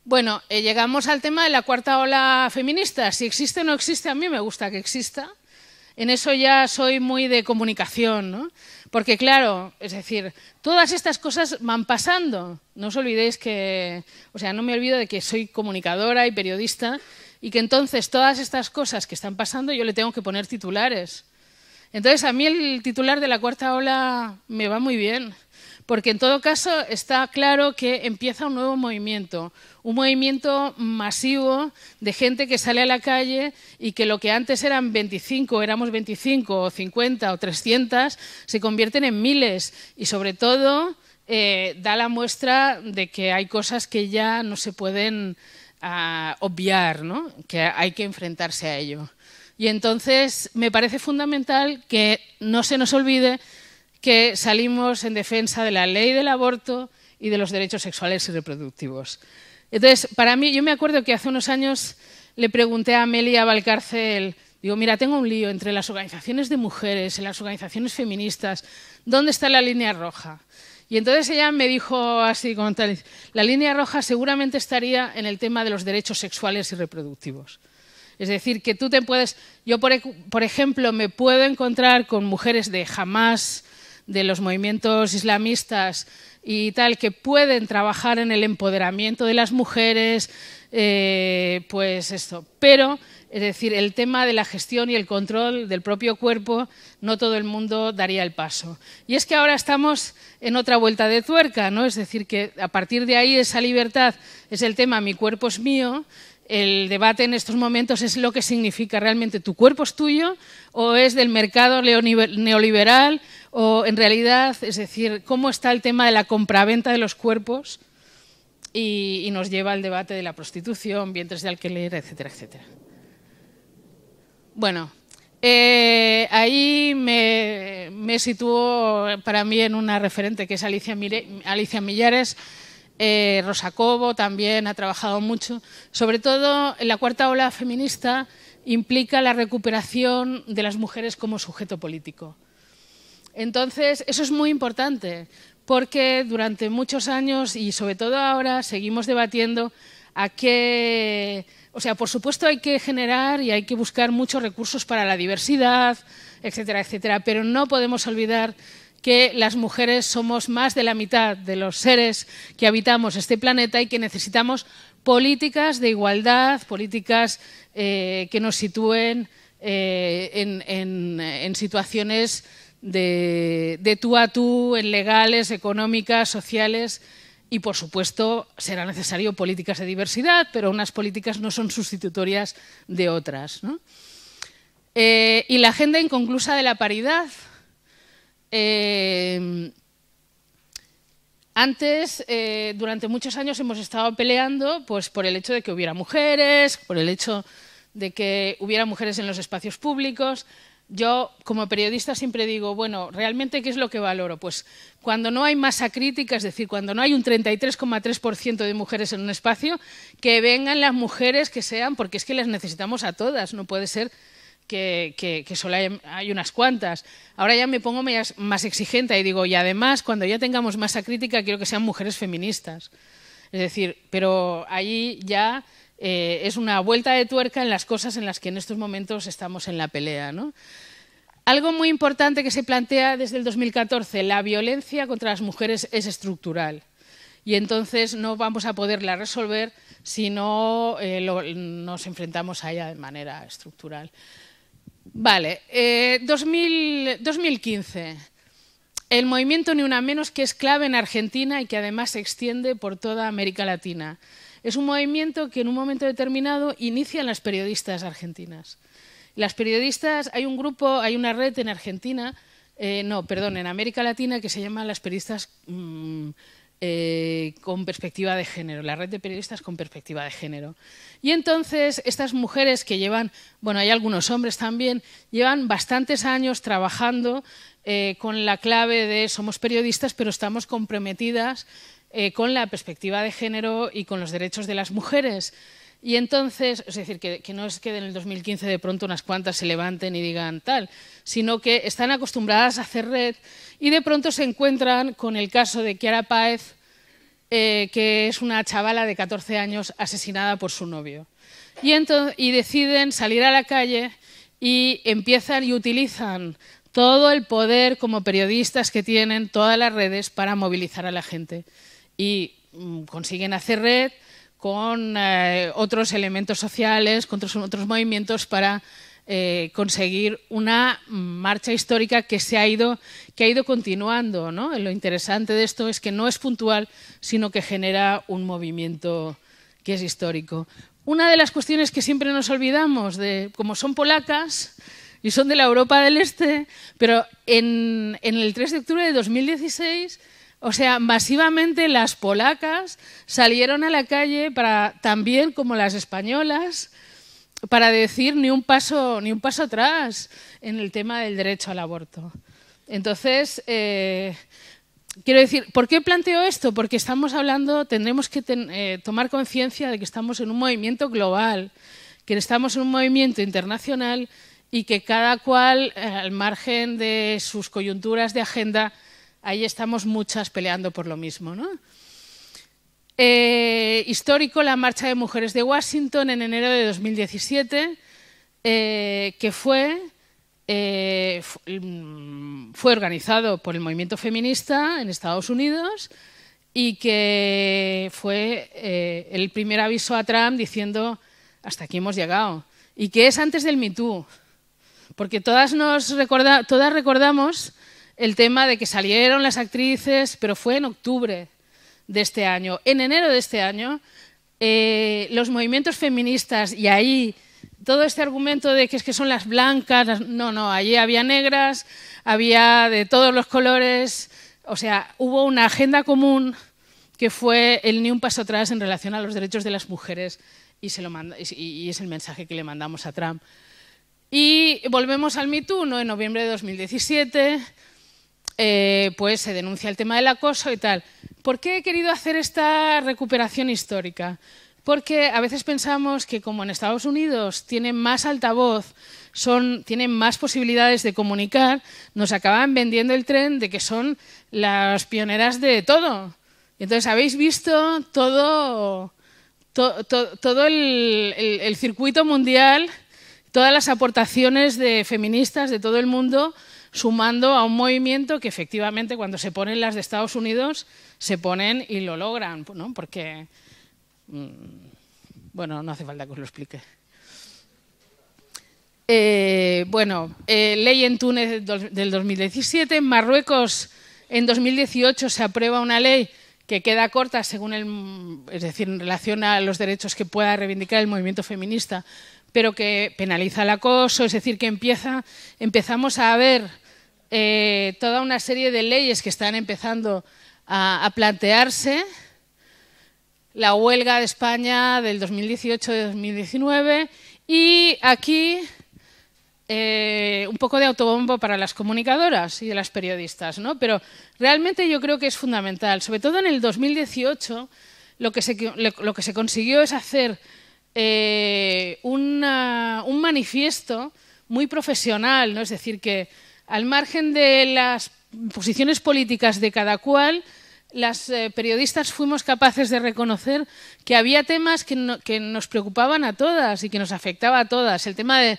S2: Bueno, eh, llegamos al tema de la cuarta ola feminista. Si existe o no existe, a mí me gusta que exista. En eso ya soy muy de comunicación, ¿no? Porque claro, es decir, todas estas cosas van pasando. No os olvidéis que, o sea, no me olvido de que soy comunicadora y periodista y que entonces todas estas cosas que están pasando yo le tengo que poner titulares. Entonces a mí el titular de la cuarta ola me va muy bien, porque en todo caso está claro que empieza un nuevo movimiento, un movimiento masivo de gente que sale a la calle y que lo que antes eran 25, éramos 25 o 50 o 300, se convierten en miles y sobre todo eh, da la muestra de que hay cosas que ya no se pueden ah, obviar, que hay que enfrentarse a ello. Y entonces me parece fundamental que no se nos olvide que salimos en defensa de la ley del aborto y de los derechos sexuales y reproductivos. Entonces, para mí, yo me acuerdo que hace unos años le pregunté a Amelia Valcárcel, digo, mira, tengo un lío entre las organizaciones de mujeres, las organizaciones feministas, ¿dónde está la línea roja? Y entonces ella me dijo así, con la línea roja seguramente estaría en el tema de los derechos sexuales y reproductivos. Es decir, que tú te puedes, yo por, ejemplo me puedo encontrar con mujeres de Jamás, de los movimientos islamistas, y tal, que pueden trabajar en el empoderamiento de las mujeres, eh, pues esto. Pero, es decir, el tema de la gestión y el control del propio cuerpo, no todo el mundo daría el paso. Y es que ahora estamos en otra vuelta de tuerca, ¿no? Es decir, que a partir de ahí esa libertad es el tema mi cuerpo es mío el debate en estos momentos es lo que significa realmente tu cuerpo es tuyo o es del mercado neoliberal o en realidad, es decir, cómo está el tema de la compraventa de los cuerpos y, nos lleva al debate de la prostitución, vientres de alquiler, etcétera, etcétera. Bueno, eh, ahí me, sitúo para mí en una referente que es Alicia, Alicia Millares, eh, Rosa Cobo también ha trabajado mucho. Sobre todo, en la cuarta ola feminista implica la recuperación de las mujeres como sujeto político. Entonces, eso es muy importante, porque durante muchos años y sobre todo ahora seguimos debatiendo a qué... O sea, por supuesto hay que generar y hay que buscar muchos recursos para la diversidad, etcétera, etcétera, pero no podemos olvidar que las mujeres somos más de la mitad de los seres que habitamos este planeta y que necesitamos políticas de igualdad, políticas eh, que nos sitúen eh, en, situaciones de, tú a tú, en legales, económicas, sociales. Y, por supuesto, será necesario políticas de diversidad, pero unas políticas no son sustitutorias de otras. Eh, y la agenda inconclusa de la paridad, Em, antes, eh, durante muchos años hemos estado peleando pues, por el hecho de que hubiera mujeres, por el hecho de que hubiera mujeres en los espacios públicos. Yo, como periodista, siempre digo, bueno, ¿realmente qué es lo que valoro? Pues cuando no hay masa crítica, es decir, cuando no hay un 33,3% de mujeres en un espacio, que vengan las mujeres que sean, porque es que las necesitamos a todas, no puede ser que, solo hay, unas cuantas. Ahora ya me pongo más, exigente y digo, y además, cuando ya tengamos masa crítica, quiero que sean mujeres feministas. Es decir, pero ahí ya eh, es una vuelta de tuerca en las cosas en las que en estos momentos estamos en la pelea. Algo muy importante que se plantea desde el 2014, la violencia contra las mujeres es estructural y entonces no vamos a poderla resolver si no eh, nos enfrentamos a ella de manera estructural. Vale, 2015. Eh, El movimiento Ni Una Menos que es clave en Argentina y que además se extiende por toda América Latina. Es un movimiento que en un momento determinado inician las periodistas argentinas. Las periodistas, hay un grupo, hay una red en Argentina, eh, no, perdón, en América Latina que se llama las periodistas... Mm, eh, con perspectiva de género, la red de periodistas con perspectiva de género. Y entonces estas mujeres que llevan, bueno, hay algunos hombres también, llevan bastantes años trabajando eh, con la clave de somos periodistas pero estamos comprometidas eh, con la perspectiva de género y con los derechos de las mujeres. Y entonces, es decir, que, no es que en el 2015 de pronto unas cuantas se levanten y digan tal, sino que están acostumbradas a hacer red y de pronto se encuentran con el caso de Kiara Páez, eh, que es una chavala de 14 años asesinada por su novio. Y, entonces, y deciden salir a la calle y empiezan y utilizan todo el poder como periodistas que tienen todas las redes para movilizar a la gente. Y mm, consiguen hacer red con eh, otros elementos sociales, con otros, otros movimientos para eh, conseguir una marcha histórica que se ha ido, que ha ido continuando. Lo interesante de esto es que no es puntual, sino que genera un movimiento que es histórico. Una de las cuestiones que siempre nos olvidamos, de, como son polacas, y son de la Europa del Este, pero en, el 3 de octubre de 2016 o sea, masivamente las polacas salieron a la calle para también como las españolas para decir ni un paso ni un paso atrás en el tema del derecho al aborto. Entonces, eh, quiero decir, ¿por qué planteo esto? Porque estamos hablando, tendremos que eh, tomar conciencia de que estamos en un movimiento global, que estamos en un movimiento internacional y que cada cual, eh, al margen de sus coyunturas de agenda, ahí estamos muchas peleando por lo mismo. ¿no? Eh, histórico, la marcha de mujeres de Washington en enero de 2017, eh, que fue, eh, mm, fue organizado por el movimiento feminista en Estados Unidos y que fue el primer aviso a Trump diciendo hasta aquí hemos llegado y que es antes del MeToo. porque todas, nos recorda todas recordamos el tema de que salieron las actrices, pero fue en octubre de este año. En enero de este año, eh, los movimientos feministas y ahí todo este argumento de que es que son las blancas, no, no, allí había negras, había de todos los colores, o sea, hubo una agenda común que fue el ni un paso atrás en relación a los derechos de las mujeres y, es el mensaje que le mandamos a Trump. Y volvemos al Me en noviembre de 2017, eh, pues se denuncia el tema del acoso y tal. ¿Por qué he querido hacer esta recuperación histórica? Porque a veces pensamos que como en Estados Unidos tienen más altavoz, tienen más posibilidades de comunicar, nos acaban vendiendo el tren de que son las pioneras de todo. Entonces habéis visto todo, todo el circuito mundial, todas las aportaciones de feministas de todo el mundo sumando a un movimiento que efectivamente cuando se ponen las de Estados Unidos se ponen y lo logran, ¿no? Porque, mm, bueno, no hace falta que os lo explique. Eh, bueno, eh, ley en Túnez del 2017, en Marruecos en 2018 se aprueba una ley que queda corta según el, es decir, en relación a los derechos que pueda reivindicar el movimiento feminista, pero que penaliza el acoso, es decir, que empieza, empezamos a ver eh, toda una serie de leyes que están empezando a, plantearse. La huelga de España del 2018-2019 y aquí eh, un poco de autobombo para las comunicadoras y de las periodistas, ¿no? Pero realmente yo creo que es fundamental. Sobre todo en el 2018, lo que se, lo que se consiguió es hacer eh, un manifiesto muy profesional, ¿no? Es decir, que al margen de las posiciones políticas de cada cual, las eh, periodistas fuimos capaces de reconocer que había temas que, nos preocupaban a todas y que nos afectaba a todas. El tema de,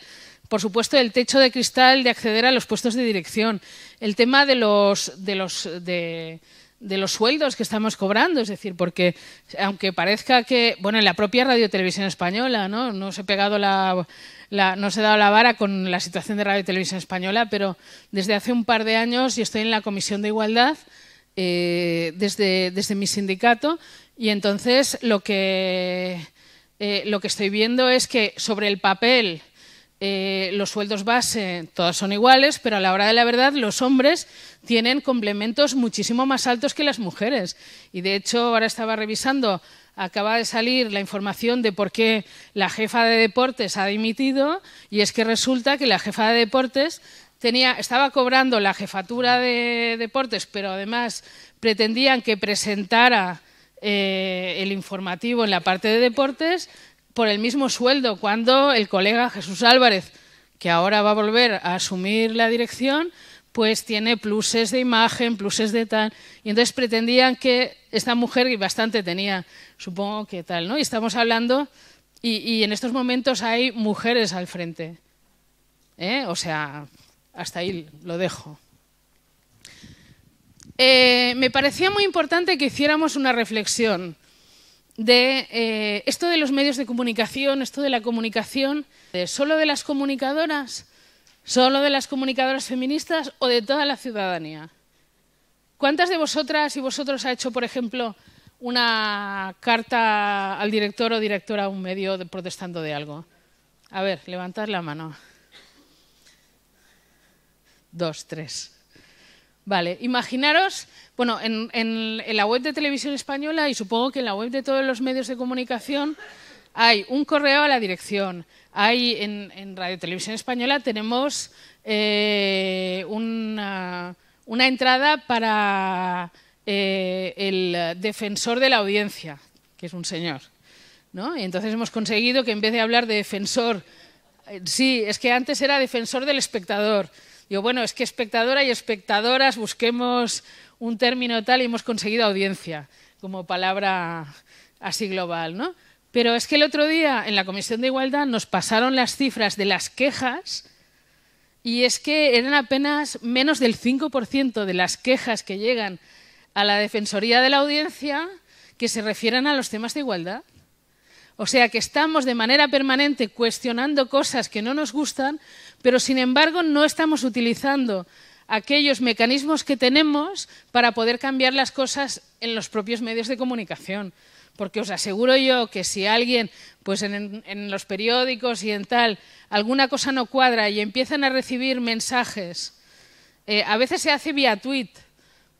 S2: por supuesto, del techo de cristal de acceder a los puestos de dirección, el tema de los de los de, los sueldos que estamos cobrando, es decir, porque aunque parezca que, bueno, en la propia radio televisión española, ¿no? No os he pegado la, no se ha dado la vara con la situación de Radio y Televisión Española, pero desde hace un par de años yo estoy en la Comisión de Igualdad eh, desde, desde mi sindicato y entonces lo que, eh, lo que estoy viendo es que sobre el papel eh, los sueldos base todos son iguales, pero a la hora de la verdad los hombres tienen complementos muchísimo más altos que las mujeres. Y de hecho ahora estaba revisando acaba de salir la información de por qué la jefa de deportes ha dimitido y es que resulta que la jefa de deportes estaba cobrando la jefatura de deportes, pero además pretendían que presentara eh, el informativo en la parte de deportes por el mismo sueldo, cuando el colega Jesús Álvarez, que ahora va a volver a asumir la dirección, pues tiene pluses de imagen, pluses de tal. Y entonces pretendían que esta mujer, y bastante tenía, supongo que tal, ¿no? Y estamos hablando, y, en estos momentos hay mujeres al frente. ¿Eh? O sea, hasta ahí lo dejo. Eh, me parecía muy importante que hiciéramos una reflexión de eh, esto de los medios de comunicación, esto de la comunicación, solo de las comunicadoras ¿Solo de las comunicadoras feministas o de toda la ciudadanía? ¿Cuántas de vosotras y vosotros ha hecho, por ejemplo, una carta al director o directora a un medio protestando de algo? A ver, levantad la mano. Dos, tres. Vale, imaginaros, bueno, en la web de Televisión Española y supongo que en la web de todos los medios de comunicación hay un correo a la dirección, hay en, en Radio Televisión Española tenemos eh, una, entrada para eh, el defensor de la audiencia, que es un señor. ¿no? Y entonces hemos conseguido que en vez de hablar de defensor, eh, sí, es que antes era defensor del espectador. Digo, bueno, es que espectadora y espectadoras busquemos un término tal y hemos conseguido audiencia como palabra así global, ¿no? Pero es que el otro día en la Comisión de Igualdad nos pasaron las cifras de las quejas y es que eran apenas menos del 5% de las quejas que llegan a la Defensoría de la Audiencia que se refieran a los temas de igualdad. O sea que estamos de manera permanente cuestionando cosas que no nos gustan, pero sin embargo no estamos utilizando aquellos mecanismos que tenemos para poder cambiar las cosas en los propios medios de comunicación porque os aseguro yo que si alguien, pues en, los periódicos y en tal, alguna cosa no cuadra y empiezan a recibir mensajes, eh, a veces se hace vía tweet,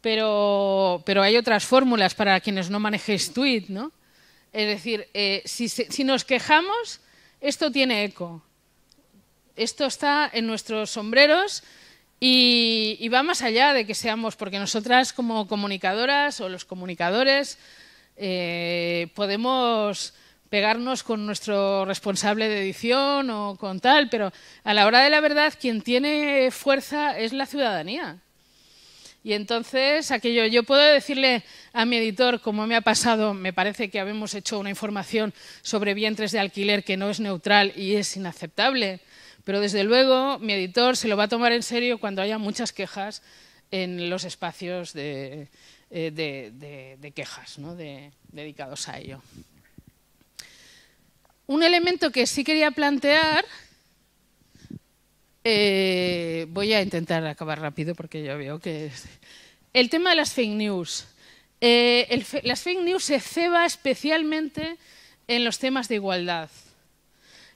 S2: pero, hay otras fórmulas para quienes no manejéis tweet, ¿no? Es decir, eh, si, nos quejamos, esto tiene eco. Esto está en nuestros sombreros y, va más allá de que seamos, porque nosotras como comunicadoras o los comunicadores eh, podemos pegarnos con nuestro responsable de edición o con tal, pero a la hora de la verdad quien tiene fuerza es la ciudadanía. Y entonces aquello, yo puedo decirle a mi editor, como me ha pasado, me parece que habemos hecho una información sobre vientres de alquiler que no es neutral y es inaceptable, pero desde luego mi editor se lo va a tomar en serio cuando haya muchas quejas en los espacios de, eh, de, quejas ¿no? dedicados a ello. Un elemento que sí quería plantear, eh, voy a intentar acabar rápido porque yo veo que... El tema de las fake news. Eh, las fake news se ceba especialmente en los temas de igualdad.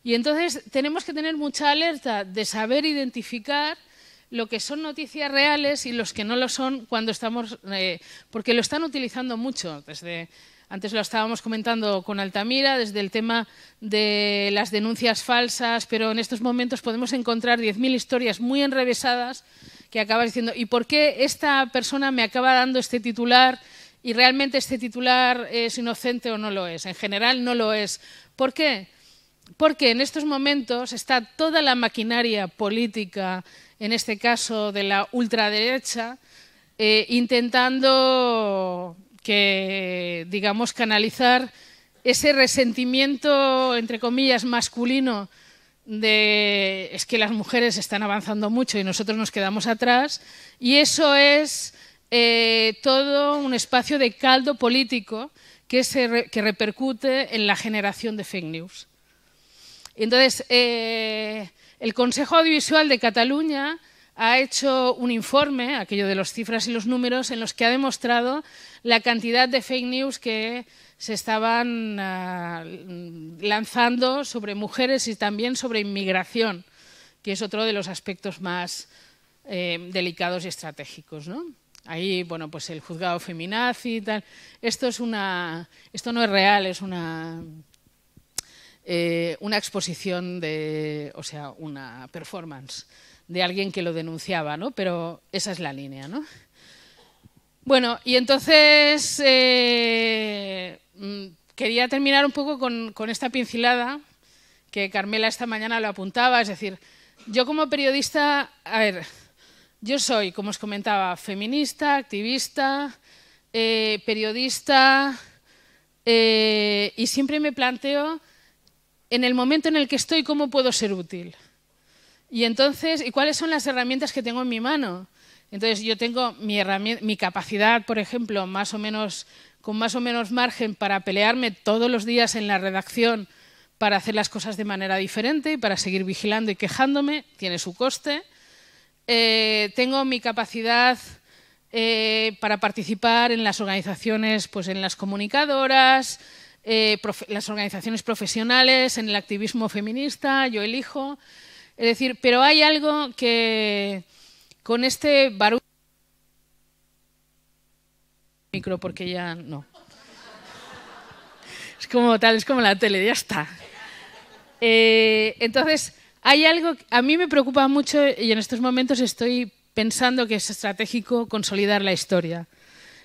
S2: Y entonces tenemos que tener mucha alerta de saber identificar lo que son noticias reales y los que no lo son cuando estamos, eh, porque lo están utilizando mucho desde... Antes lo estábamos comentando con Altamira, desde el tema de las denuncias falsas, pero en estos momentos podemos encontrar 10.000 historias muy enrevesadas que acabas diciendo, ¿y por qué esta persona me acaba dando este titular? Y realmente este titular es inocente o no lo es. En general no lo es. ¿Por qué? Porque en estos momentos está toda la maquinaria política en este caso de la ultraderecha, eh, intentando que, digamos, canalizar ese resentimiento, entre comillas, masculino de es que las mujeres están avanzando mucho y nosotros nos quedamos atrás. Y eso es eh, todo un espacio de caldo político que, repercute en la generación de fake news. Entonces, eh, el Consejo Audiovisual de Cataluña ha hecho un informe, aquello de las cifras y los números, en los que ha demostrado la cantidad de fake news que se estaban ah, lanzando sobre mujeres y también sobre inmigración, que es otro de los aspectos más eh, delicados y estratégicos. Ahí, bueno, pues el juzgado feminazi y tal. Esto, es una, esto no es real, es una eh, una exposición de, o sea, una performance de alguien que lo denunciaba, ¿no? Pero esa es la línea, ¿no? Bueno, y entonces eh, mm, quería terminar un poco con, esta pincelada que Carmela esta mañana lo apuntaba, es decir, yo como periodista, a ver, yo soy, como os comentaba, feminista, activista, eh, periodista, y siempre me planteo en el momento en el que estoy, cómo puedo ser útil. Y entonces, ¿y cuáles son las herramientas que tengo en mi mano? Entonces, yo tengo mi, capacidad, por ejemplo, más o menos, con más o menos margen para pelearme todos los días en la redacción para hacer las cosas de manera diferente y para seguir vigilando y quejándome, tiene su coste. Eh, tengo mi capacidad eh, para participar en las organizaciones, pues en las comunicadoras, eh, las organizaciones profesionales, en el activismo feminista, yo elijo. Es decir, pero hay algo que con este barullo... Micro, porque ya no. Es como tal, es como la tele, ya está. Eh, entonces, hay algo que a mí me preocupa mucho y en estos momentos estoy pensando que es estratégico consolidar la historia.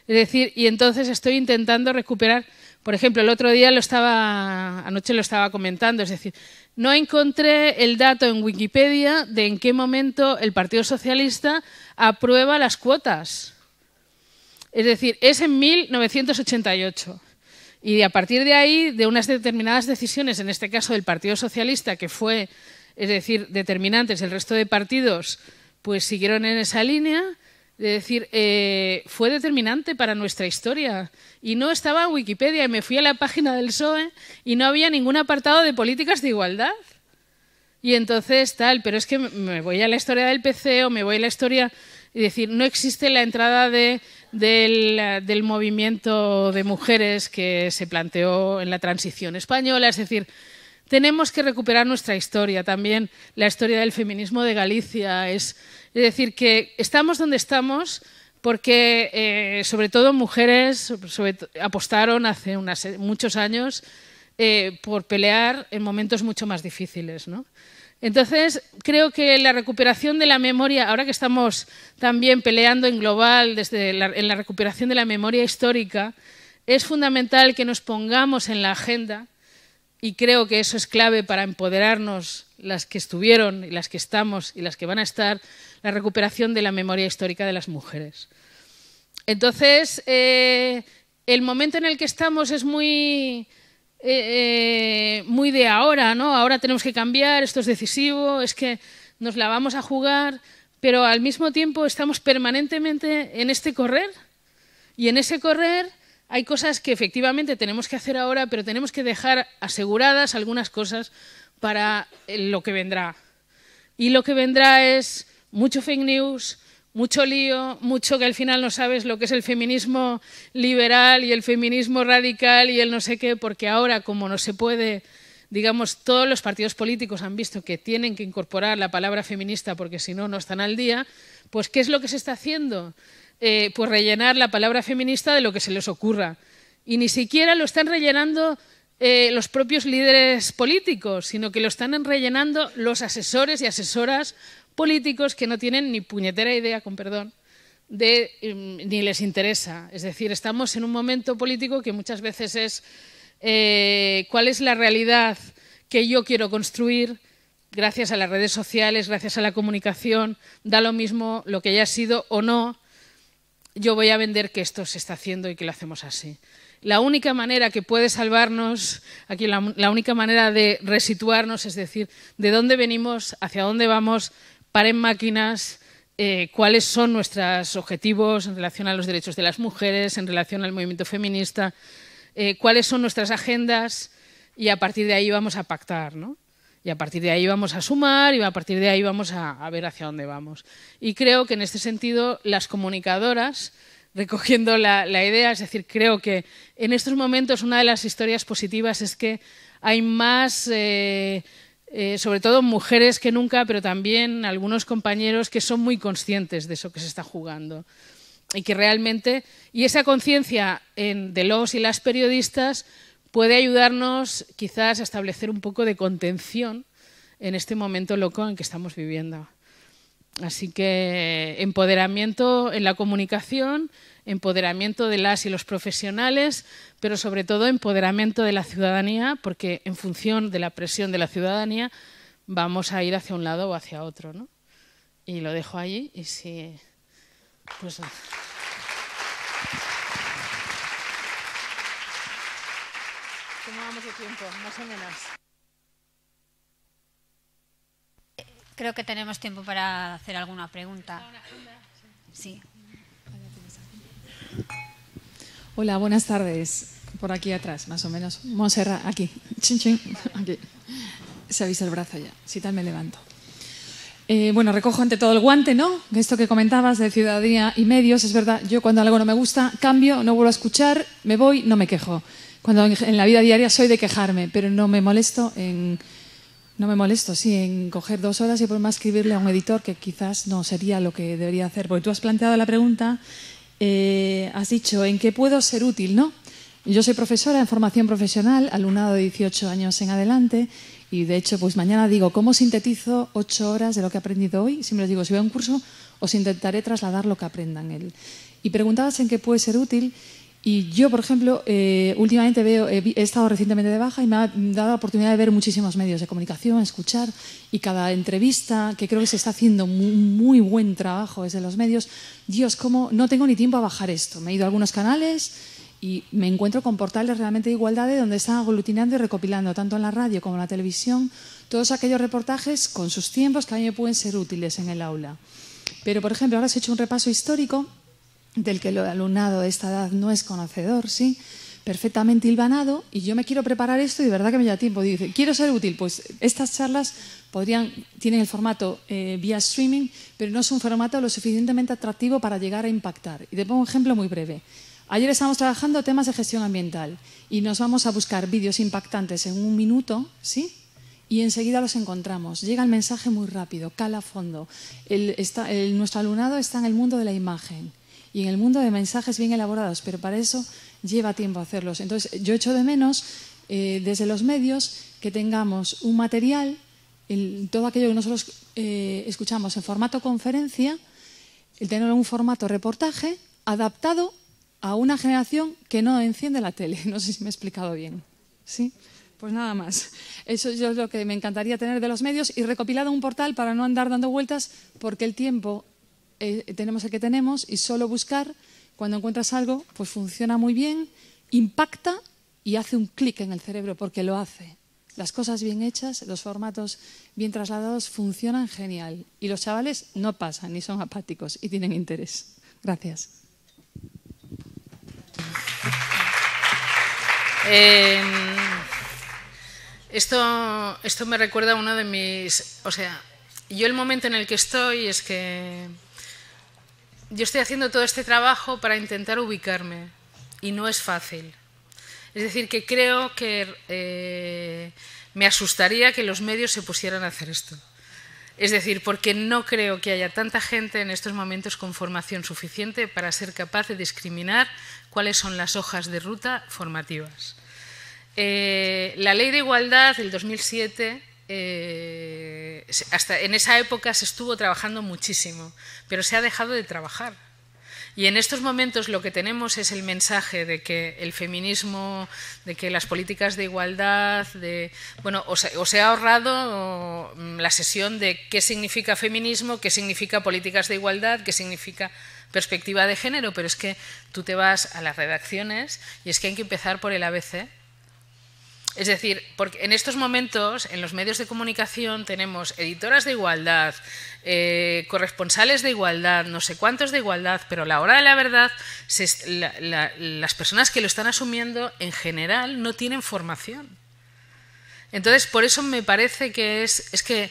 S2: Es decir, y entonces estoy intentando recuperar por ejemplo, el otro día lo estaba, anoche lo estaba comentando, es decir, no encontré el dato en Wikipedia de en qué momento el Partido Socialista aprueba las cuotas. Es decir, es en 1988. Y a partir de ahí, de unas determinadas decisiones, en este caso del Partido Socialista, que fue, es decir, determinantes, el resto de partidos, pues siguieron en esa línea de decir, eh, fue determinante para nuestra historia. Y no estaba en Wikipedia, y me fui a la página del SOE y no había ningún apartado de políticas de igualdad. Y entonces tal, pero es que me voy a la historia del PC o me voy a la historia y decir, no existe la entrada de, del, del movimiento de mujeres que se planteó en la transición española, es decir, tenemos que recuperar nuestra historia también. La historia del feminismo de Galicia es es decir, que estamos donde estamos porque eh, sobre todo mujeres apostaron hace eh, muchos años eh, por pelear en momentos mucho más difíciles. Entonces, creo que la recuperación de la memoria, ahora que estamos también peleando en global en la recuperación de la memoria histórica, es fundamental que nos pongamos en la agenda, y creo que eso es clave para empoderarnos las que estuvieron y las que estamos y las que van a estar, la recuperación de la memoria histórica de las mujeres. Entonces, eh, el momento en el que estamos es muy, eh, eh, muy de ahora, ¿no? Ahora tenemos que cambiar, esto es decisivo, es que nos la vamos a jugar, pero al mismo tiempo estamos permanentemente en este correr y en ese correr hay cosas que efectivamente tenemos que hacer ahora, pero tenemos que dejar aseguradas algunas cosas para eh, lo que vendrá. Y lo que vendrá es mucho fake news, mucho lío, mucho que al final no sabes lo que es el feminismo liberal y el feminismo radical y el no sé qué, porque ahora como no se puede, digamos, todos los partidos políticos han visto que tienen que incorporar la palabra feminista porque si no, no están al día, pues ¿qué es lo que se está haciendo? Eh, pues rellenar la palabra feminista de lo que se les ocurra. Y ni siquiera lo están rellenando eh, los propios líderes políticos, sino que lo están rellenando los asesores y asesoras políticos que no tienen ni puñetera idea, con perdón, em, ni les interesa. Es decir, estamos en un momento político que muchas veces es eh, cuál es la realidad que yo quiero construir gracias a las redes sociales, gracias a la comunicación, da lo mismo lo que haya sido o no, yo voy a vender que esto se está haciendo y que lo hacemos así la única manera que puede salvarnos, aquí la, única manera de resituarnos, es decir, de dónde venimos, hacia dónde vamos, paren máquinas, eh, cuáles son nuestros objetivos en relación a los derechos de las mujeres, en relación al movimiento feminista, eh, cuáles son nuestras agendas y a partir de ahí vamos a pactar, ¿no? Y a partir de ahí vamos a sumar y a partir de ahí vamos a, a ver hacia dónde vamos. Y creo que en este sentido las comunicadoras recogiendo la, idea, es decir, creo que en estos momentos una de las historias positivas es que hay más, eh, eh, sobre todo mujeres que nunca, pero también algunos compañeros que son muy conscientes de eso que se está jugando. Y que realmente, y esa conciencia de los y las periodistas puede ayudarnos quizás a establecer un poco de contención en este momento loco en que estamos viviendo. Así que empoderamiento en la comunicación, empoderamiento de las y los profesionales, pero sobre todo empoderamiento de la ciudadanía, porque en función de la presión de la ciudadanía vamos a ir hacia un lado o hacia otro. ¿no? Y lo dejo allí y sí, Pues... ¿Cómo vamos tiempo? Más o menos.
S1: Creo que tenemos tiempo para hacer alguna pregunta. Sí.
S3: Hola, buenas tardes. Por aquí atrás, más o menos. Monserrat, aquí. Aquí. Se avisa el brazo ya. Si tal, me levanto. Eh, bueno, recojo ante todo el guante, ¿no? Esto que comentabas de ciudadanía y medios, es verdad, yo cuando algo no me gusta, cambio, no vuelvo a escuchar, me voy, no me quejo. Cuando en la vida diaria soy de quejarme, pero no me molesto en no me molesto, sí, en coger dos horas y por más escribirle a un editor que quizás no sería lo que debería hacer. Porque tú has planteado la pregunta, eh, has dicho, ¿en qué puedo ser útil? ¿No? Yo soy profesora en formación profesional, alumnado de 18 años en adelante, y de hecho, pues mañana digo, ¿cómo sintetizo ocho horas de lo que he aprendido hoy? Siempre les digo, si voy a un curso, os intentaré trasladar lo que aprendan él. Y preguntabas en qué puede ser útil, y yo, por ejemplo, eh, últimamente veo, he estado recientemente de baja y me ha dado la oportunidad de ver muchísimos medios de comunicación, escuchar y cada entrevista, que creo que se está haciendo muy, buen trabajo desde los medios. Dios, cómo no tengo ni tiempo a bajar esto. Me he ido a algunos canales y me encuentro con portales realmente de igualdad donde están aglutinando y recopilando tanto en la radio como en la televisión todos aquellos reportajes con sus tiempos que a mí me pueden ser útiles en el aula. Pero, por ejemplo, ahora se ha hecho un repaso histórico del que el alumnado de esta edad no es conocedor, ¿sí? perfectamente hilvanado y yo me quiero preparar esto y de verdad que me lleva tiempo. dice, quiero ser útil. Pues estas charlas podrían, tienen el formato eh, vía streaming, pero no es un formato lo suficientemente atractivo para llegar a impactar. Y te pongo un ejemplo muy breve. Ayer estábamos trabajando temas de gestión ambiental y nos vamos a buscar vídeos impactantes en un minuto, ¿sí? y enseguida los encontramos. Llega el mensaje muy rápido, cala a fondo. nuestro alumnado está en el mundo de la imagen y en el mundo de mensajes bien elaborados, pero para eso lleva tiempo hacerlos. Entonces, yo echo de menos eh, desde los medios que tengamos un material, todo aquello que nosotros eh, escuchamos en formato conferencia, el tener un formato reportaje adaptado a una generación que no enciende la tele. No sé si me he explicado bien. ¿Sí? Pues nada más. Eso es lo que me encantaría tener de los medios y recopilado un portal para no andar dando vueltas porque el tiempo eh, tenemos el que tenemos y solo buscar, cuando encuentras algo, pues funciona muy bien, impacta y hace un clic en el cerebro porque lo hace. Las cosas bien hechas, los formatos bien trasladados funcionan genial y los chavales no pasan ni son apáticos y tienen interés. Gracias.
S2: Em, esto, esto me recuerda a uno de mis... O sea, yo el momento en el que estoy es que yo estoy haciendo todo este trabajo para intentar ubicarme y no es fácil. Es decir, que creo que eh, me asustaría que los medios se pusieran a hacer esto. Es decir, porque no creo que haya tanta gente en estos momentos con formación suficiente para ser capaz de discriminar cuáles son las hojas de ruta formativas. Eh, la Ley de Igualdad del 2007 eh, hasta en esa época se estuvo trabajando muchísimo, pero se ha dejado de trabajar. Y en estos momentos lo que tenemos es el mensaje de que el feminismo, de que las políticas de igualdad, de bueno, os, os he ahorrado mm, la sesión de qué significa feminismo, qué significa políticas de igualdad, qué significa perspectiva de género, pero es que tú te vas a las redacciones y es que hay que empezar por el ABC es decir, porque en estos momentos en los medios de comunicación tenemos editoras de igualdad, eh, corresponsales de igualdad, no sé cuántos de igualdad, pero a la hora de la verdad las personas que lo están asumiendo en general no tienen formación. Entonces, por eso me parece que es, es que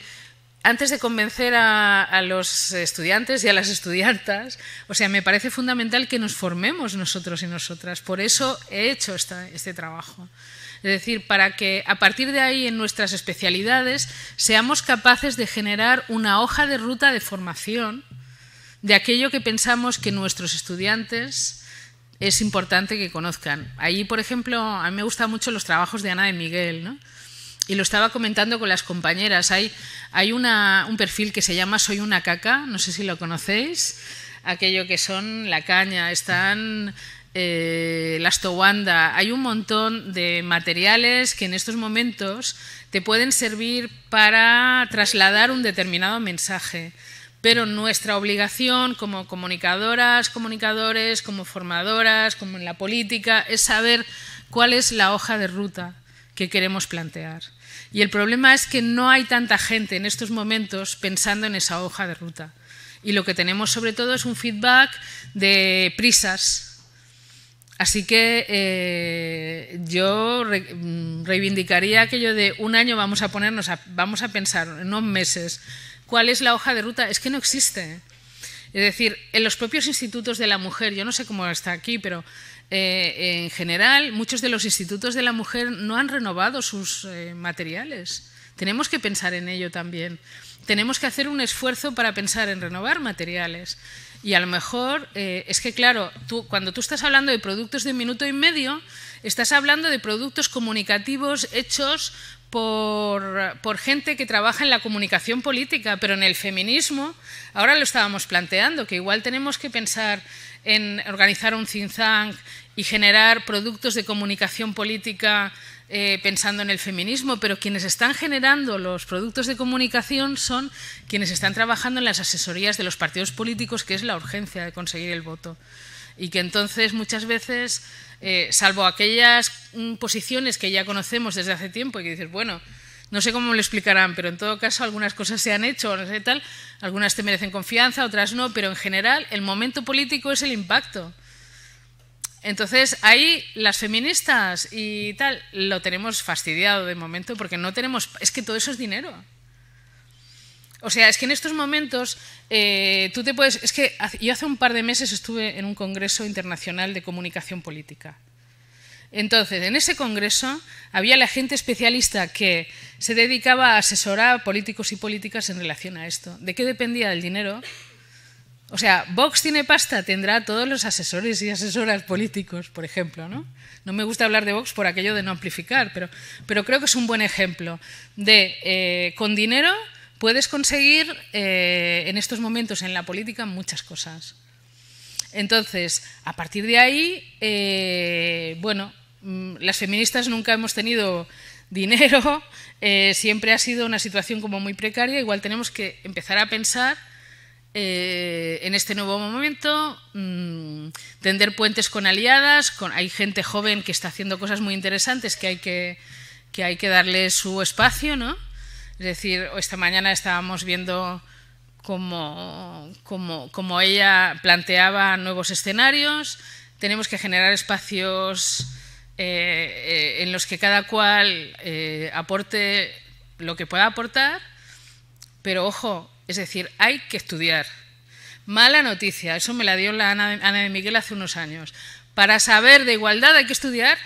S2: antes de convencer a, los estudiantes y a las estudiantas, o sea, me parece fundamental que nos formemos nosotros y nosotras. Por eso he hecho este trabajo. Es decir, para que a partir de ahí en nuestras especialidades seamos capaces de generar una hoja de ruta de formación de aquello que pensamos que nuestros estudiantes es importante que conozcan. Allí, por ejemplo, a mí me gustan mucho los trabajos de Ana de Miguel, ¿no? Y lo estaba comentando con las compañeras. Hay, un perfil que se llama Soy una caca, no sé si lo conocéis, aquello que son la caña, están eh, las Towanda, hay un montón de materiales que en estos momentos te pueden servir para trasladar un determinado mensaje. Pero nuestra obligación como comunicadoras, comunicadores, como formadoras, como en la política, es saber cuál es la hoja de ruta que queremos plantear. Y el problema es que no hay tanta gente en estos momentos pensando en esa hoja de ruta. Y lo que tenemos sobre todo es un feedback de prisas, Así que eh, yo mm, reivindicaría aquello de un año vamos a ponernos, a, vamos a pensar, no meses, cuál es la hoja de ruta. Es que no existe. Es decir, en los propios institutos de la mujer, yo no sé cómo está aquí, pero eh, en general muchos de los institutos de la mujer no han renovado sus eh, materiales. Tenemos que pensar en ello también. Tenemos que hacer un esfuerzo para pensar en renovar materiales. Y a lo mejor, eh, es que claro, tú, cuando tú estás hablando de productos de un minuto y medio, estás hablando de productos comunicativos hechos por, por, gente que trabaja en la comunicación política, pero en el feminismo, ahora lo estábamos planteando, que igual tenemos que pensar en organizar un think tank y generar productos de comunicación política eh, pensando en el feminismo, pero quienes están generando los productos de comunicación son quienes están trabajando en las asesorías de los partidos políticos, que es la urgencia de conseguir el voto. Y que entonces muchas veces, eh, salvo aquellas mm, posiciones que ya conocemos desde hace tiempo y que dices, bueno, no sé cómo me lo explicarán, pero en todo caso algunas cosas se han hecho, no tal, algunas te merecen confianza, otras no, pero en general el momento político es el impacto. Entonces, ahí las feministas y tal lo tenemos fastidiado de momento porque no tenemos... Es que todo eso es dinero. O sea, es que en estos momentos eh, tú te puedes... Es que yo hace un par de meses estuve en un congreso internacional de comunicación política. Entonces, en ese congreso había la gente especialista que se dedicaba a asesorar políticos y políticas en relación a esto. ¿De qué dependía el dinero? O sea, Vox tiene pasta, tendrá todos los asesores y asesoras políticos, por ejemplo. ¿no? no me gusta hablar de Vox por aquello de no amplificar, pero, pero creo que es un buen ejemplo de eh, con dinero puedes conseguir eh, en estos momentos en la política muchas cosas. Entonces, a partir de ahí, eh, bueno, mm, las feministas nunca hemos tenido dinero, siempre ha sido una situación como muy precaria, igual tenemos que empezar a pensar eh, en este nuevo momento, mm, tender puentes con aliadas, con, hay gente joven que está haciendo cosas muy interesantes que hay que, que, hay que darle su espacio, ¿no? Es decir, esta mañana estábamos viendo cómo, cómo, ella planteaba nuevos escenarios, tenemos que generar espacios eh, eh, en los que cada cual aporte lo que pueda aportar, pero ojo, es decir, hay que estudiar. Mala noticia, eso me la dio la Ana, de, Miguel hace unos años. Para saber de igualdad hay que estudiar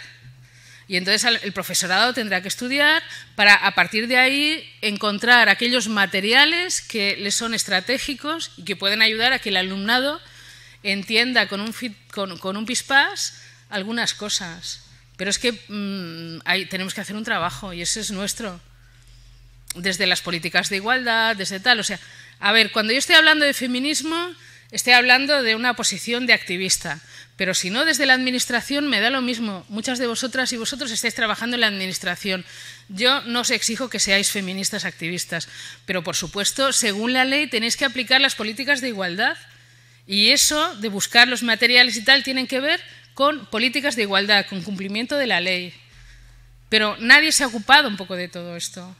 S2: y entonces el profesorado tendrá que estudiar para a partir de ahí encontrar aquellos materiales que le son estratégicos y que pueden ayudar a que el alumnado entienda con un, con, pispás algunas cosas. Pero es que mm, tenemos que hacer un trabajo y ese es nuestro desde las políticas de igualdad, desde tal. O sea, a ver, cuando yo estoy hablando de feminismo, estoy hablando de una posición de activista. Pero si no, desde la administración me da lo mismo. Muchas de vosotras y vosotros estáis trabajando en la administración. Yo no os exijo que seáis feministas activistas, pero por supuesto, según la ley, tenéis que aplicar las políticas de igualdad. Y eso de buscar los materiales y tal tienen que ver con políticas de igualdad, con cumplimiento de la ley. Pero nadie se ha ocupado un poco de todo esto.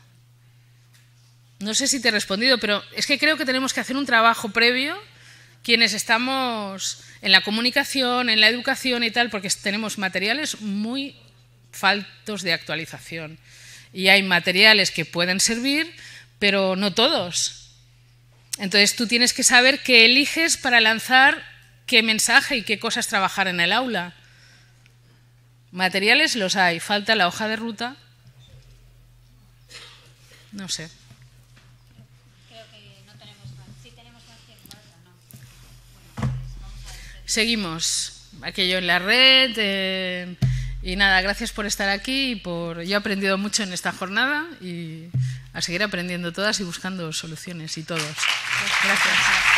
S2: No sé si te he respondido, pero es que creo que tenemos que hacer un trabajo previo quienes estamos en la comunicación, en la educación y tal, porque tenemos materiales muy faltos de actualización. Y hay materiales que pueden servir, pero no todos. Entonces tú tienes que saber qué eliges para lanzar qué mensaje y qué cosas trabajar en el aula. Materiales los hay, falta la hoja de ruta. No sé. seguimos. Aquello en la red. Eh, y nada, gracias por estar aquí. Y por... Yo he aprendido mucho en esta jornada y a seguir aprendiendo todas y buscando soluciones y todos. Gracias.